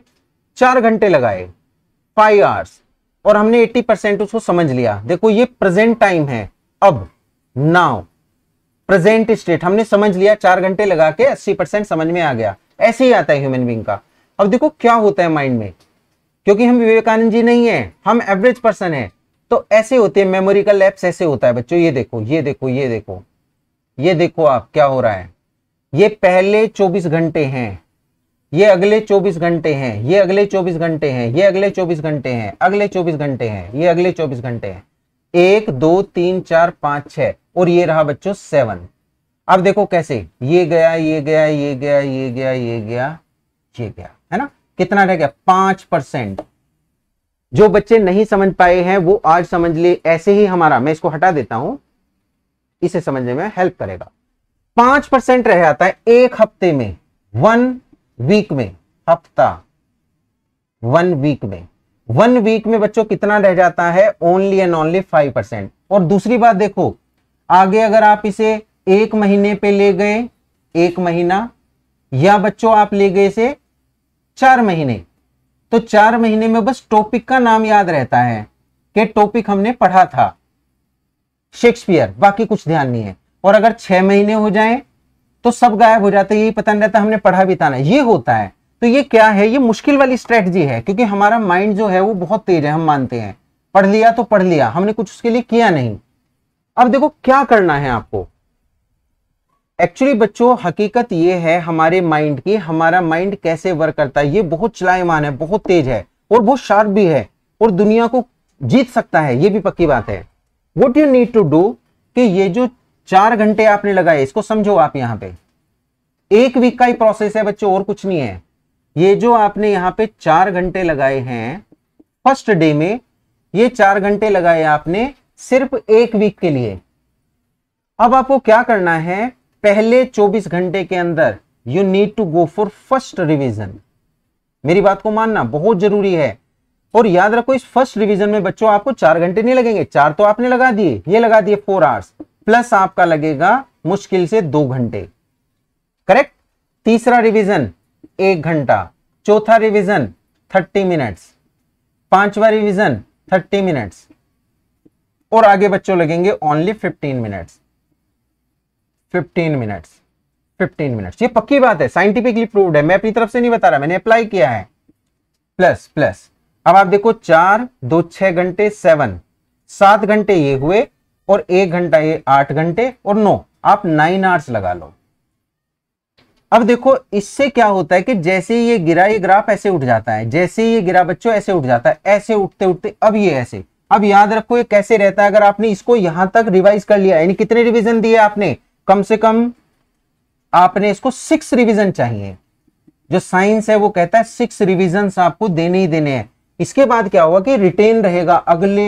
चार घंटे लगाए फाइव आवर्स और हमने 80 परसेंट उसको समझ लिया देखो ये प्रेजेंट टाइम है अब नाउ प्रेजेंट स्टेट हमने समझ लिया चार घंटे लगा के 80 परसेंट समझ में आ गया ऐसे ही आता है ह्यूमन बींग का अब देखो क्या होता है माइंड में क्योंकि हम विवेकानंद जी नहीं है हम एवरेज पर्सन है तो ऐसे होते हैं मेमोरी का लैप्स ऐसे होता है बच्चों ये देखो ये देखो ये देखो ये देखो आप क्या हो रहा है ये पहले 24 घंटे हैं ये अगले 24 घंटे हैं ये अगले 24 घंटे हैं ये अगले 24 घंटे हैं अगले 24 घंटे हैं ये अगले 24 घंटे हैं एक दो तीन चार पांच छह और ये रहा बच्चों सेवन अब देखो कैसे ये गया ये गया ये गया ये गया ये गया ये गया है ना कितना रह गया पांच परसेंट जो बच्चे नहीं समझ पाए हैं वो आज समझ ले ऐसे ही हमारा मैं इसको हटा देता हूं इसे समझने में हेल्प करेगा पांच परसेंट रह जाता है एक हफ्ते में वन वीक में हफ्ता वन वीक में वन वीक में बच्चों कितना रह जाता है only and only five percent और दूसरी बात देखो आगे अगर आप इसे एक महीने पे ले गए एक महीना या बच्चों आप ले गए इसे चार महीने तो चार महीने में बस टॉपिक का नाम याद रहता है कि टॉपिक हमने पढ़ा था शेक्सपियर बाकी कुछ ध्यान नहीं है और अगर छह महीने हो जाएं तो सब गायब हो जाते हैं यही पता नहीं रहता हमने पढ़ा भी था ना ये होता है तो ये क्या है ये मुश्किल वाली स्ट्रेटजी है क्योंकि हमारा माइंड जो है वो बहुत तेज है हम मानते हैं पढ़ लिया तो पढ़ लिया हमने कुछ उसके लिए किया नहीं अब देखो क्या करना है आपको एक्चुअली बच्चों हकीकत ये है हमारे माइंड की हमारा माइंड कैसे वर्क करता है ये बहुत चलायमान है बहुत तेज है और बहुत शार्प भी है और दुनिया को जीत सकता है ये भी पक्की बात है what you need to do कि ये जो चार घंटे आपने लगाए इसको समझो आप यहां पे एक वीक का ही प्रोसेस है बच्चों और कुछ नहीं है ये जो आपने यहां पे चार घंटे लगाए हैं फर्स्ट डे में ये चार घंटे लगाए आपने सिर्फ एक वीक के लिए अब आपको क्या करना है पहले 24 घंटे के अंदर you need to go for first revision मेरी बात को मानना बहुत जरूरी है और याद रखो इस फर्स्ट रिवीजन में बच्चों आपको चार घंटे नहीं लगेंगे चार तो आपने लगा दिए ये लगा दिए फोर आवर्स प्लस आपका लगेगा मुश्किल से दो घंटे करेक्ट तीसरा रिवीजन एक घंटा चौथा रिवीजन थर्टी मिनट्स पांचवा रिवीजन थर्टी मिनट्स और आगे बच्चों लगेंगे only fifteen minutes fifteen minutes fifteen minutes ये पक्की बात है साइंटिफिकली प्रूव्ड है मैं अपनी तरफ से नहीं बता रहा मैंने अप्लाई किया है प्लस प्लस अब आप देखो चार दो छह घंटे सेवन सात घंटे ये हुए और एक घंटा ये आठ घंटे और नौ आप नाइन आवर्स लगा लो अब देखो इससे क्या होता है कि जैसे ये गिरा ये ग्राफ ऐसे उठ जाता है जैसे ये गिरा बच्चों ऐसे उठ जाता है ऐसे उठते उठते अब ये ऐसे अब याद रखो ये कैसे रहता है अगर आपने इसको यहां तक रिवाइज कर लिया यानी कितने रिविजन दिए आपने कम से कम आपने इसको सिक्स रिविजन चाहिए जो साइंस है वो कहता है सिक्स रिविजन आपको देने ही देने हैं इसके बाद क्या होगा कि रिटेन रहेगा अगले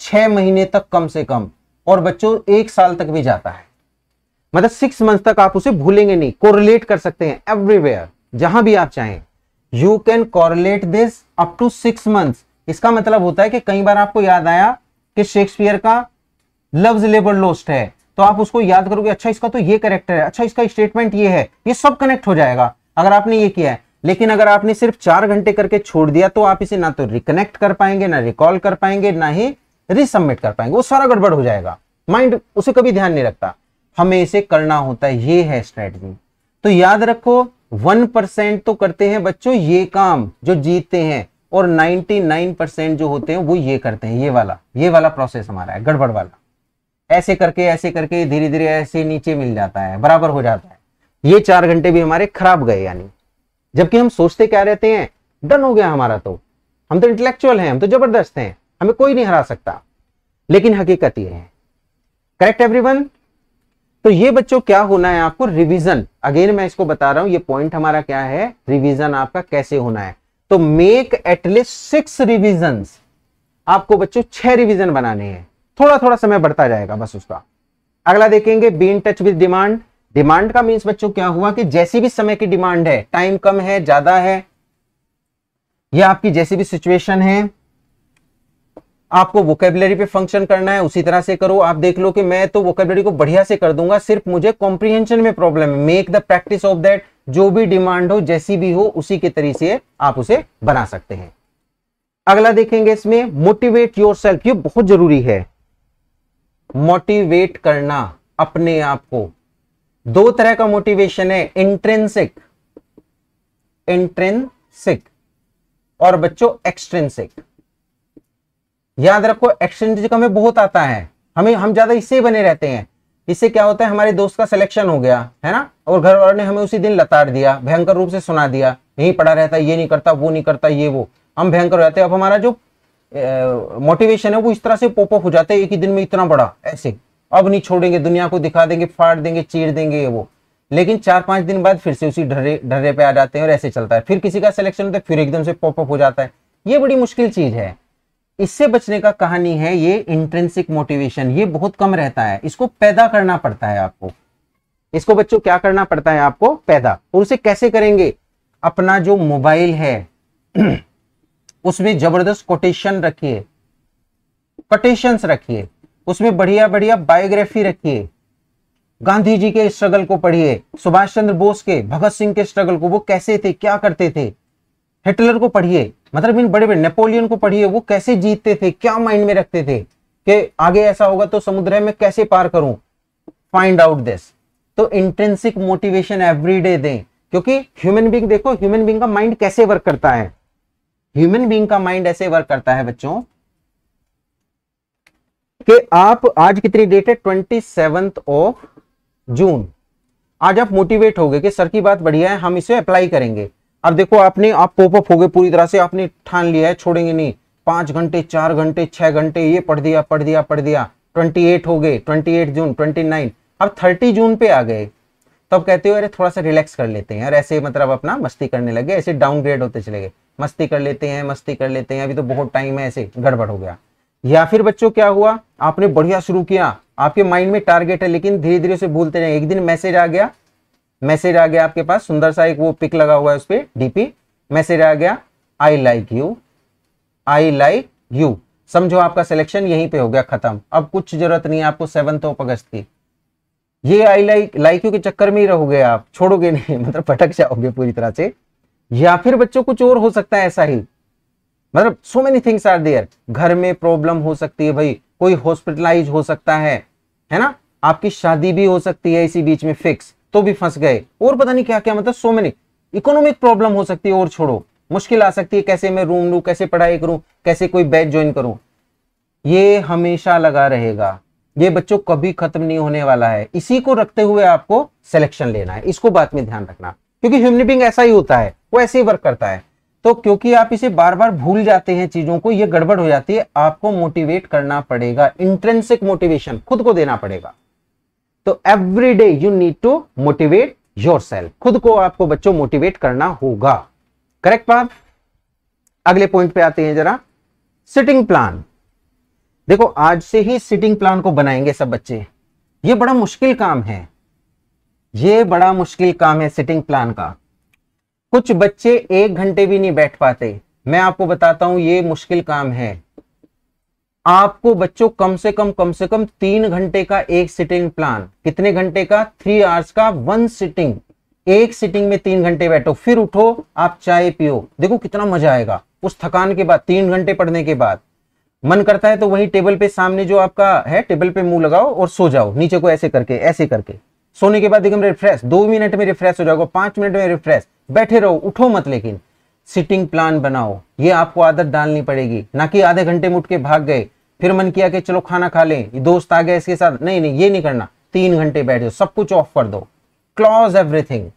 छह महीने तक कम से कम और बच्चों एक साल तक भी जाता है मतलब सिक्स मंथ तक आप उसे भूलेंगे नहीं कोरिलेट कर सकते हैं एवरीवेयर जहां भी आप चाहें you can correlate this up to six month इसका मतलब होता है कि कई बार आपको याद आया कि शेक्सपियर का लव्स लेबर लोस्ट है तो आप उसको याद करोगे अच्छा इसका तो ये करेक्टर है अच्छा इसका स्टेटमेंट ये है ये सब कनेक्ट हो जाएगा अगर आपने ये किया है लेकिन अगर आपने सिर्फ चार घंटे करके छोड़ दिया तो आप इसे ना तो रिकनेक्ट कर पाएंगे ना रिकॉल कर पाएंगे ना ही रिसबमिट कर पाएंगे वो सारा गड़बड़ हो जाएगा माइंड उसे कभी ध्यान नहीं रखता हमें इसे करना होता है ये है स्ट्रेटजी तो याद रखो वन परसेंट तो करते हैं बच्चों ये काम जो जीतते हैं और नाइनटी नाइन परसेंट जो होते हैं वो ये करते हैं ये वाला ये वाला प्रोसेस हमारा है गड़बड़ वाला ऐसे करके ऐसे करके धीरे धीरे ऐसे नीचे मिल जाता है बराबर हो जाता है ये चार घंटे भी हमारे खराब गए यानी जबकि हम सोचते क्या रहते हैं डन हो गया हमारा तो हम तो इंटेलेक्चुअल हैं हम तो जबरदस्त हैं हमें कोई नहीं हरा सकता लेकिन हकीकत यह है करेक्ट एवरीवन तो ये बच्चों क्या होना है आपको रिवीजन अगेन मैं इसको बता रहा हूं ये पॉइंट हमारा क्या है रिवीजन आपका कैसे होना है तो मेक एटलीस्ट सिक्स रिविजन आपको बच्चों छह रिविजन बनाने हैं थोड़ा थोड़ा समय बढ़ता जाएगा बस उसका अगला देखेंगे be in touch with demand demand का मीन्स बच्चों क्या हुआ कि जैसी भी समय की डिमांड है टाइम कम है ज्यादा है या आपकी जैसी भी सिचुएशन है आपको वोकेबलरी पे फंक्शन करना है उसी तरह से करो आप देख लो कि मैं तो वोकेबलरी को बढ़िया से कर दूंगा सिर्फ मुझे कॉम्प्रीहेंशन में प्रॉब्लम है make the practice of that जो भी डिमांड हो जैसी भी हो उसी के तरीके से आप उसे बना सकते हैं अगला देखेंगे इसमें मोटिवेट योर सेल्फ ये बहुत जरूरी है मोटिवेट करना अपने आप को दो तरह का मोटिवेशन है इंट्रेंसिक इंट्रेंसिक और बच्चों एक्सट्रेंसिक याद रखो एक्सचेंज का हमें बहुत आता है हमें हम ज्यादा इससे ही बने रहते हैं इससे क्या होता है हमारे दोस्त का सिलेक्शन हो गया है ना और घर वालों ने हमें उसी दिन लताड़ दिया भयंकर रूप से सुना दिया यही पड़ा रहता है ये नहीं करता वो नहीं करता ये वो हम भयंकर हो जाते अब हमारा जो मोटिवेशन है वो इस तरह से पोप हो जाता है एक ही दिन में इतना बड़ा ऐसे अब नहीं छोड़ेंगे दुनिया को दिखा देंगे फाड़ देंगे चीर देंगे ये वो लेकिन चार पांच दिन बाद फिर से उसी ढर्रे ढर्रे पे आ जाते हैं और ऐसे चलता है फिर किसी का सिलेक्शन होता है फिर एकदम से पॉपअप हो जाता है ये बड़ी मुश्किल चीज है इससे बचने का कहानी है ये इंट्रेंसिक मोटिवेशन ये बहुत कम रहता है इसको पैदा करना पड़ता है आपको इसको बच्चों क्या करना पड़ता है आपको पैदा और तो उसे कैसे करेंगे अपना जो मोबाइल है उसमें जबरदस्त कोटेशन रखिए कोटेशन रखिए उसमें बढ़िया बढ़िया बायोग्राफी रखिए गांधी जी के स्ट्रगल को पढ़िए सुभाष चंद्र बोस के भगत सिंह के स्ट्रगल को वो कैसे थे क्या करते थे हिटलर को पढ़िए मतलब इन बड़े बड़े नेपोलियन को पढ़िए वो कैसे जीतते थे क्या माइंड में रखते थे कि आगे ऐसा होगा तो समुद्र में कैसे पार करूं फाइंड आउट दिस तो इंटेंसिक मोटिवेशन एवरीडे दें क्योंकि ह्यूमन बींग देखो ह्यूमन बींग का माइंड कैसे वर्क करता है ह्यूमन बींग का माइंड ऐसे वर्क करता है बच्चों कि आप आज कितनी डेट है ट्वेंटी सेवंथ ऑफ जून आज आप मोटिवेट हो गए कि सर की बात बढ़िया है हम इसे अप्लाई करेंगे अब देखो आपने आप पोपअप हो गए पूरी तरह से आपने ठान लिया है छोड़ेंगे नहीं पांच घंटे चार घंटे छह घंटे ये पढ़ दिया पढ़ दिया पढ़ दिया ट्वेंटी एट हो गए twenty eight June twenty nine अब थर्टी जून पे आ गए तब कहते हो अरे थोड़ा सा रिलैक्स कर लेते हैं यार ऐसे मतलब अपना मस्ती करने लगे ऐसे डाउनग्रेड होते चले गए मस्ती कर लेते हैं मस्ती कर लेते हैं अभी तो बहुत टाइम है ऐसे गड़बड़ हो गया या फिर बच्चों क्या हुआ आपने बढ़िया शुरू किया आपके माइंड में टारगेट है लेकिन धीरे धीरे उसे भूलते रहे एक दिन मैसेज आ गया मैसेज आ गया आपके पास सुंदर सा एक वो पिक लगा हुआ है उस पर डीपी मैसेज आ गया I like you I like you समझो आपका सिलेक्शन यहीं पे हो गया खत्म अब कुछ जरूरत नहीं है आपको सेवंथ ऑफ अगस्त की ये आई लाइक लाइक यू के चक्कर में ही रहोगे आप छोड़ोगे नहीं मतलब पटक जाओगे पूरी तरह से या फिर बच्चों कुछ और हो सकता है ऐसा ही मतलब so many things are there घर में प्रॉब्लम हो सकती है भाई कोई हॉस्पिटलाइज हो सकता है है ना आपकी शादी भी हो सकती है इसी बीच में फिक्स तो भी फंस गए और पता नहीं क्या क्या मतलब सो मैनी इकोनॉमिक प्रॉब्लम हो सकती है और छोड़ो मुश्किल आ सकती है कैसे मैं रूम लू कैसे पढ़ाई करूं कैसे कोई बैच ज्वाइन करूं ये हमेशा लगा रहेगा ये बच्चों कभी खत्म नहीं होने वाला है इसी को रखते हुए आपको सिलेक्शन लेना है इसको बात में ध्यान रखना क्योंकि ह्यूमन बींग ऐसा ही होता है वो ऐसे ही वर्क करता है तो क्योंकि आप इसे बार बार भूल जाते हैं चीजों को ये गड़बड़ हो जाती है आपको मोटिवेट करना पड़ेगा इंट्रेंसिक मोटिवेशन खुद को देना पड़ेगा तो every day you need to motivate your खुद को आपको बच्चों मोटिवेट करना होगा करेक्ट बात अगले पॉइंट पे आते हैं जरा सिटिंग प्लान देखो आज से ही सिटिंग प्लान को बनाएंगे सब बच्चे ये बड़ा मुश्किल काम है ये बड़ा मुश्किल काम है सिटिंग प्लान का कुछ बच्चे एक घंटे भी नहीं बैठ पाते मैं आपको बताता हूं ये मुश्किल काम है आपको बच्चों कम से कम कम से कम तीन घंटे का एक सिटिंग प्लान कितने घंटे का थ्री आवर्स का वन सिटिंग एक सिटिंग में तीन घंटे बैठो फिर उठो आप चाय पियो देखो कितना मजा आएगा उस थकान के बाद तीन घंटे पढ़ने के बाद मन करता है तो वही टेबल पे सामने जो आपका है टेबल पे मुंह लगाओ और सो जाओ नीचे को ऐसे करके ऐसे करके सोने के बाद एकदम रिफ्रेश दो मिनट में रिफ्रेश हो जाओ पांच मिनट में रिफ्रेश बैठे रहो उठो मत लेकिन सिटिंग प्लान बनाओ ये आपको आदत डालनी पड़ेगी ना कि आधे घंटे में उठ के भाग गए फिर मन किया कि चलो खाना खा लें दोस्त आ गए इसके साथ नहीं नहीं ये नहीं करना तीन घंटे बैठ जाओ सब कुछ ऑफ कर दो close everything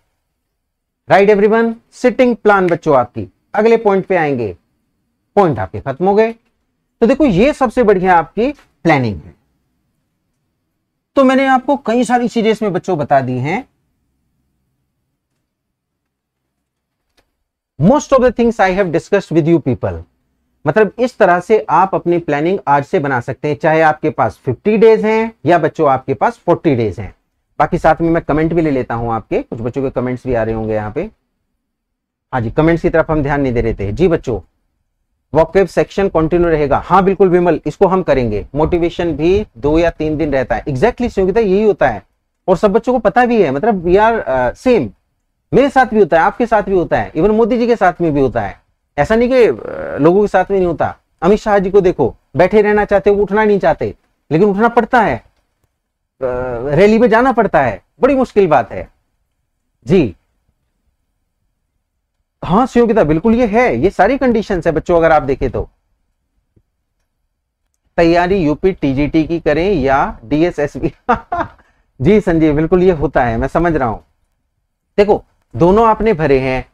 right everyone sitting plan बच्चों आपकी अगले पॉइंट पे आएंगे पॉइंट आपके खत्म हो गए तो देखो ये सबसे बढ़िया आपकी प्लानिंग है तो मैंने आपको कई सारी चीजें इसमें बच्चों बता दी हैं most of the things I have discussed with you people मतलब इस तरह से आप अपनी प्लानिंग आज से बना सकते हैं चाहे आपके पास 50 डेज हैं या बच्चों आपके पास 40 डेज हैं बाकी साथ में मैं कमेंट भी ले लेता हूं आपके कुछ बच्चों के कमेंट्स भी आ रहे होंगे यहाँ पे हाँ जी कमेंट्स की तरफ हम ध्यान नहीं दे रहे थे जी बच्चों वॉकेब सेक्शन कंटिन्यू रहेगा हाँ बिल्कुल विमल इसको हम करेंगे मोटिवेशन भी दो या तीन दिन रहता है एग्जैक्टली exactly, संयोगिता यही होता है और सब बच्चों को पता भी है मतलब वी आर सेम मेरे साथ भी होता है आपके साथ भी होता है इवन मोदी जी के साथ में भी होता है ऐसा नहीं कि लोगों के साथ में नहीं होता अमित शाह जी को देखो बैठे रहना चाहते हो उठना नहीं चाहते लेकिन उठना पड़ता है रैली में जाना पड़ता है बड़ी मुश्किल बात है जी हाँ सुयोग्यता बिल्कुल ये है ये सारी कंडीशन है बच्चों अगर आप देखें तो तैयारी यूपी टीजीटी की करें या डीएसएसबी जी संजय बिल्कुल ये होता है मैं समझ रहा हूं देखो दोनों आपने भरे हैं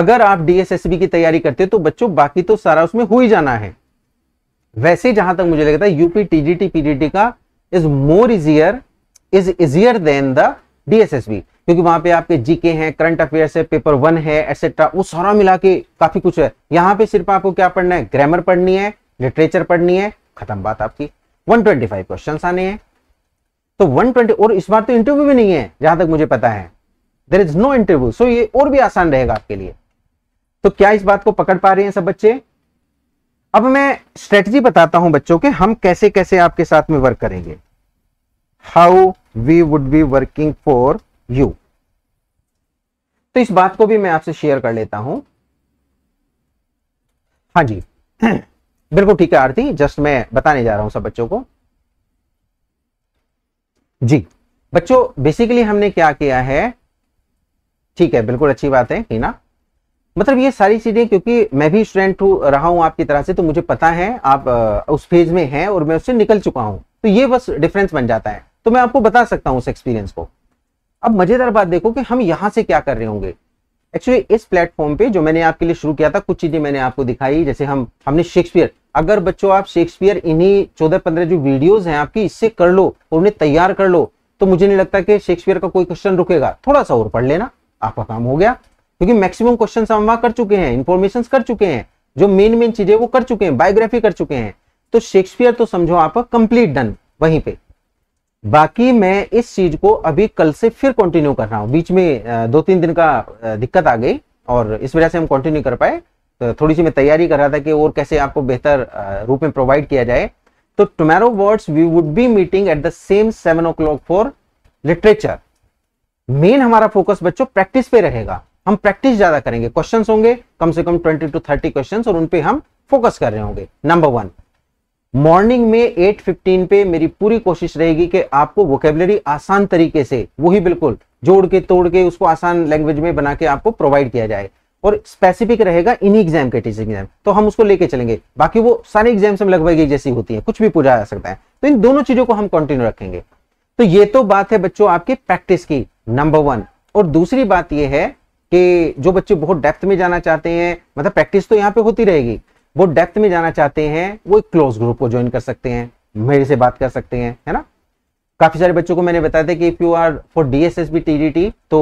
अगर आप डीएसएसबी की तैयारी करते हो तो बच्चों बाकी तो सारा उसमें हो ही जाना है वैसे जहां तक मुझे लगता है यूपी टीजीटी पीजीटी का is more easier is easier than the DSSB क्योंकि वहां पे आपके जीके हैं करंट अफेयर्स है पेपर वन है एक्सेट्रा वो सारा मिला के काफी कुछ है यहाँ पे सिर्फ आपको क्या पढ़ना है ग्रामर पढ़नी है लिटरेचर पढ़नी है खत्म बात आपकी 125 क्वेश्चन आने हैं तो 120 और इस बार तो इंटरव्यू भी नहीं है जहां तक मुझे पता है there is no interview so ये और भी आसान रहेगा आपके लिए तो क्या इस बात को पकड़ पा रहे हैं सब बच्चे अब मैं स्ट्रेटजी बताता हूं बच्चों के हम कैसे कैसे आपके साथ में वर्क करेंगे how we would be working for you तो इस बात को भी मैं आपसे शेयर कर लेता हूं हाँ जी बिल्कुल ठीक है आरती जस्ट मैं बताने जा रहा हूं सब बच्चों को जी बच्चों बेसिकली हमने क्या किया है ठीक है बिल्कुल अच्छी बात है ना मतलब ये सारी चीज़ें क्योंकि मैं भी स्टूडेंट हूँ रहा हूँ आपकी तरह से तो मुझे पता है आप उस फेज में हैं और मैं उससे निकल चुका हूँ तो ये बस डिफरेंस बन जाता है तो मैं आपको बता सकता हूँ उस एक्सपीरियंस को अब मज़ेदार बात देखो कि हम यहाँ से क्या कर रहे होंगे एक्चुअली इस प्लेटफॉर्म पे जो मैंने आपके लिए शुरू किया था कुछ चीज़ें मैंने आपको दिखाई जैसे हम हमने शेक्सपियर अगर बच्चों आप शेक्सपियर इन्हीं चौदह पंद्रह जो वीडियोज़ हैं आपकी इससे कर लो और उन्हें तैयार कर लो तो मुझे नहीं लगता कि शेक्सपियर का कोई क्वेश्चन रुकेगा थोड़ा सा और पढ़ लेना आपका काम हो गया क्योंकि मैक्सिमम क्वेश्चन हम वहां कर चुके हैं इन्फॉर्मेशन कर चुके हैं जो मेन मेन चीजें वो कर चुके हैं बायोग्राफी कर चुके हैं तो शेक्सपियर तो समझो आप कंप्लीट डन वहीं पे बाकी मैं इस चीज को अभी कल से फिर कंटिन्यू कर रहा हूँ बीच में दो तीन दिन का दिक्कत आ गई और इस वजह से हम कंटिन्यू कर पाए तो थोड़ी सी मैं तैयारी कर रहा था कि और कैसे आपको बेहतर रूप में प्रोवाइड किया जाए तो tomorrow onwards we would be meeting at the same seven o'clock for literature main हमारा फोकस बच्चों प्रैक्टिस पे रहेगा हम प्रैक्टिस ज्यादा करेंगे क्वेश्चन होंगे कम से कम ट्वेंटी टू थर्टी क्वेश्चन और उनपे हम फोकस कर रहे होंगे नंबर वन मॉर्निंग में 8:15 पे मेरी पूरी कोशिश रहेगी कि आपको वोकेबलरी आसान तरीके से वही बिल्कुल जोड़ के तोड़ के उसको आसान लैंग्वेज में बना के आपको प्रोवाइड किया जाए और स्पेसिफिक रहेगा इन एग्जाम के टीचिंग एग्जाम तो हम उसको लेके चलेंगे बाकी वो सारे एग्जाम्स हम लगभग एक जैसी होती है कुछ भी पूछा जा सकता है तो इन दोनों चीजों को हम कंटिन्यू रखेंगे तो ये तो बात है बच्चों आपके प्रैक्टिस की नंबर वन और दूसरी बात यह है कि जो बच्चे बहुत डेप्थ में जाना चाहते हैं मतलब प्रैक्टिस तो यहां पे होती रहेगी वो डेप्थ में जाना चाहते हैं वो एक क्लोज ग्रुप को ज्वाइन कर सकते हैं मेरे से बात कर सकते हैं है ना काफी सारे बच्चों को मैंने बताया था कि if you are for D S S B T D T तो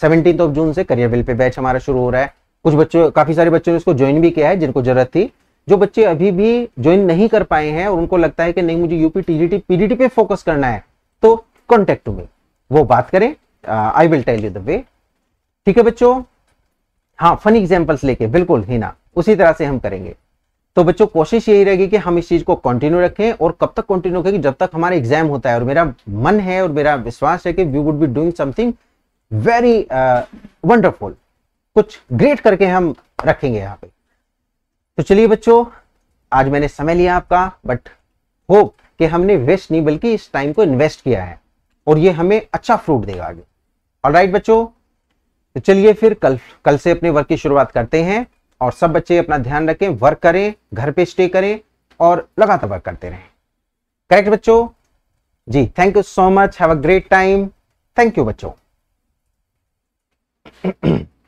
सेवनटीन ऑफ जून से करियर बिल पे बैच हमारा शुरू हो रहा है कुछ बच्चों काफी सारे बच्चों ने इसको ज्वाइन भी किया है जिनको जरूरत थी जो बच्चे अभी भी ज्वाइन नहीं कर पाए हैं और उनको लगता है कि नहीं मुझे यूपी टीजीटी पीडीटी पे फोकस करना है तो कॉन्टेक्ट में वो बात करें I will tell you the way ठीक है बच्चों हाँ फनी एग्जाम्पल्स लेके बिल्कुल ना उसी तरह से हम करेंगे तो बच्चों कोशिश यही रहेगी कि हम इस चीज को कंटिन्यू रखें और कब तक कंटिन्यू करेंगे जब तक हमारा एग्जाम होता है और मेरा मन है और मेरा विश्वास है कि we would be doing something very wonderful कुछ ग्रेट करके हम रखेंगे यहाँ पे तो चलिए बच्चों आज मैंने समय लिया आपका बट होप कि हमने वेस्ट नहीं बल्कि इस टाइम को इन्वेस्ट किया है और ये हमें अच्छा फ्रूट देगा आगे और राइट बच्चो तो चलिए फिर कल कल से अपने वर्क की शुरुआत करते हैं और सब बच्चे अपना ध्यान रखें वर्क करें घर पे स्टे करें और लगातार वर्क करते रहें करेक्ट बच्चों जी thank you so much have a great time thank you बच्चों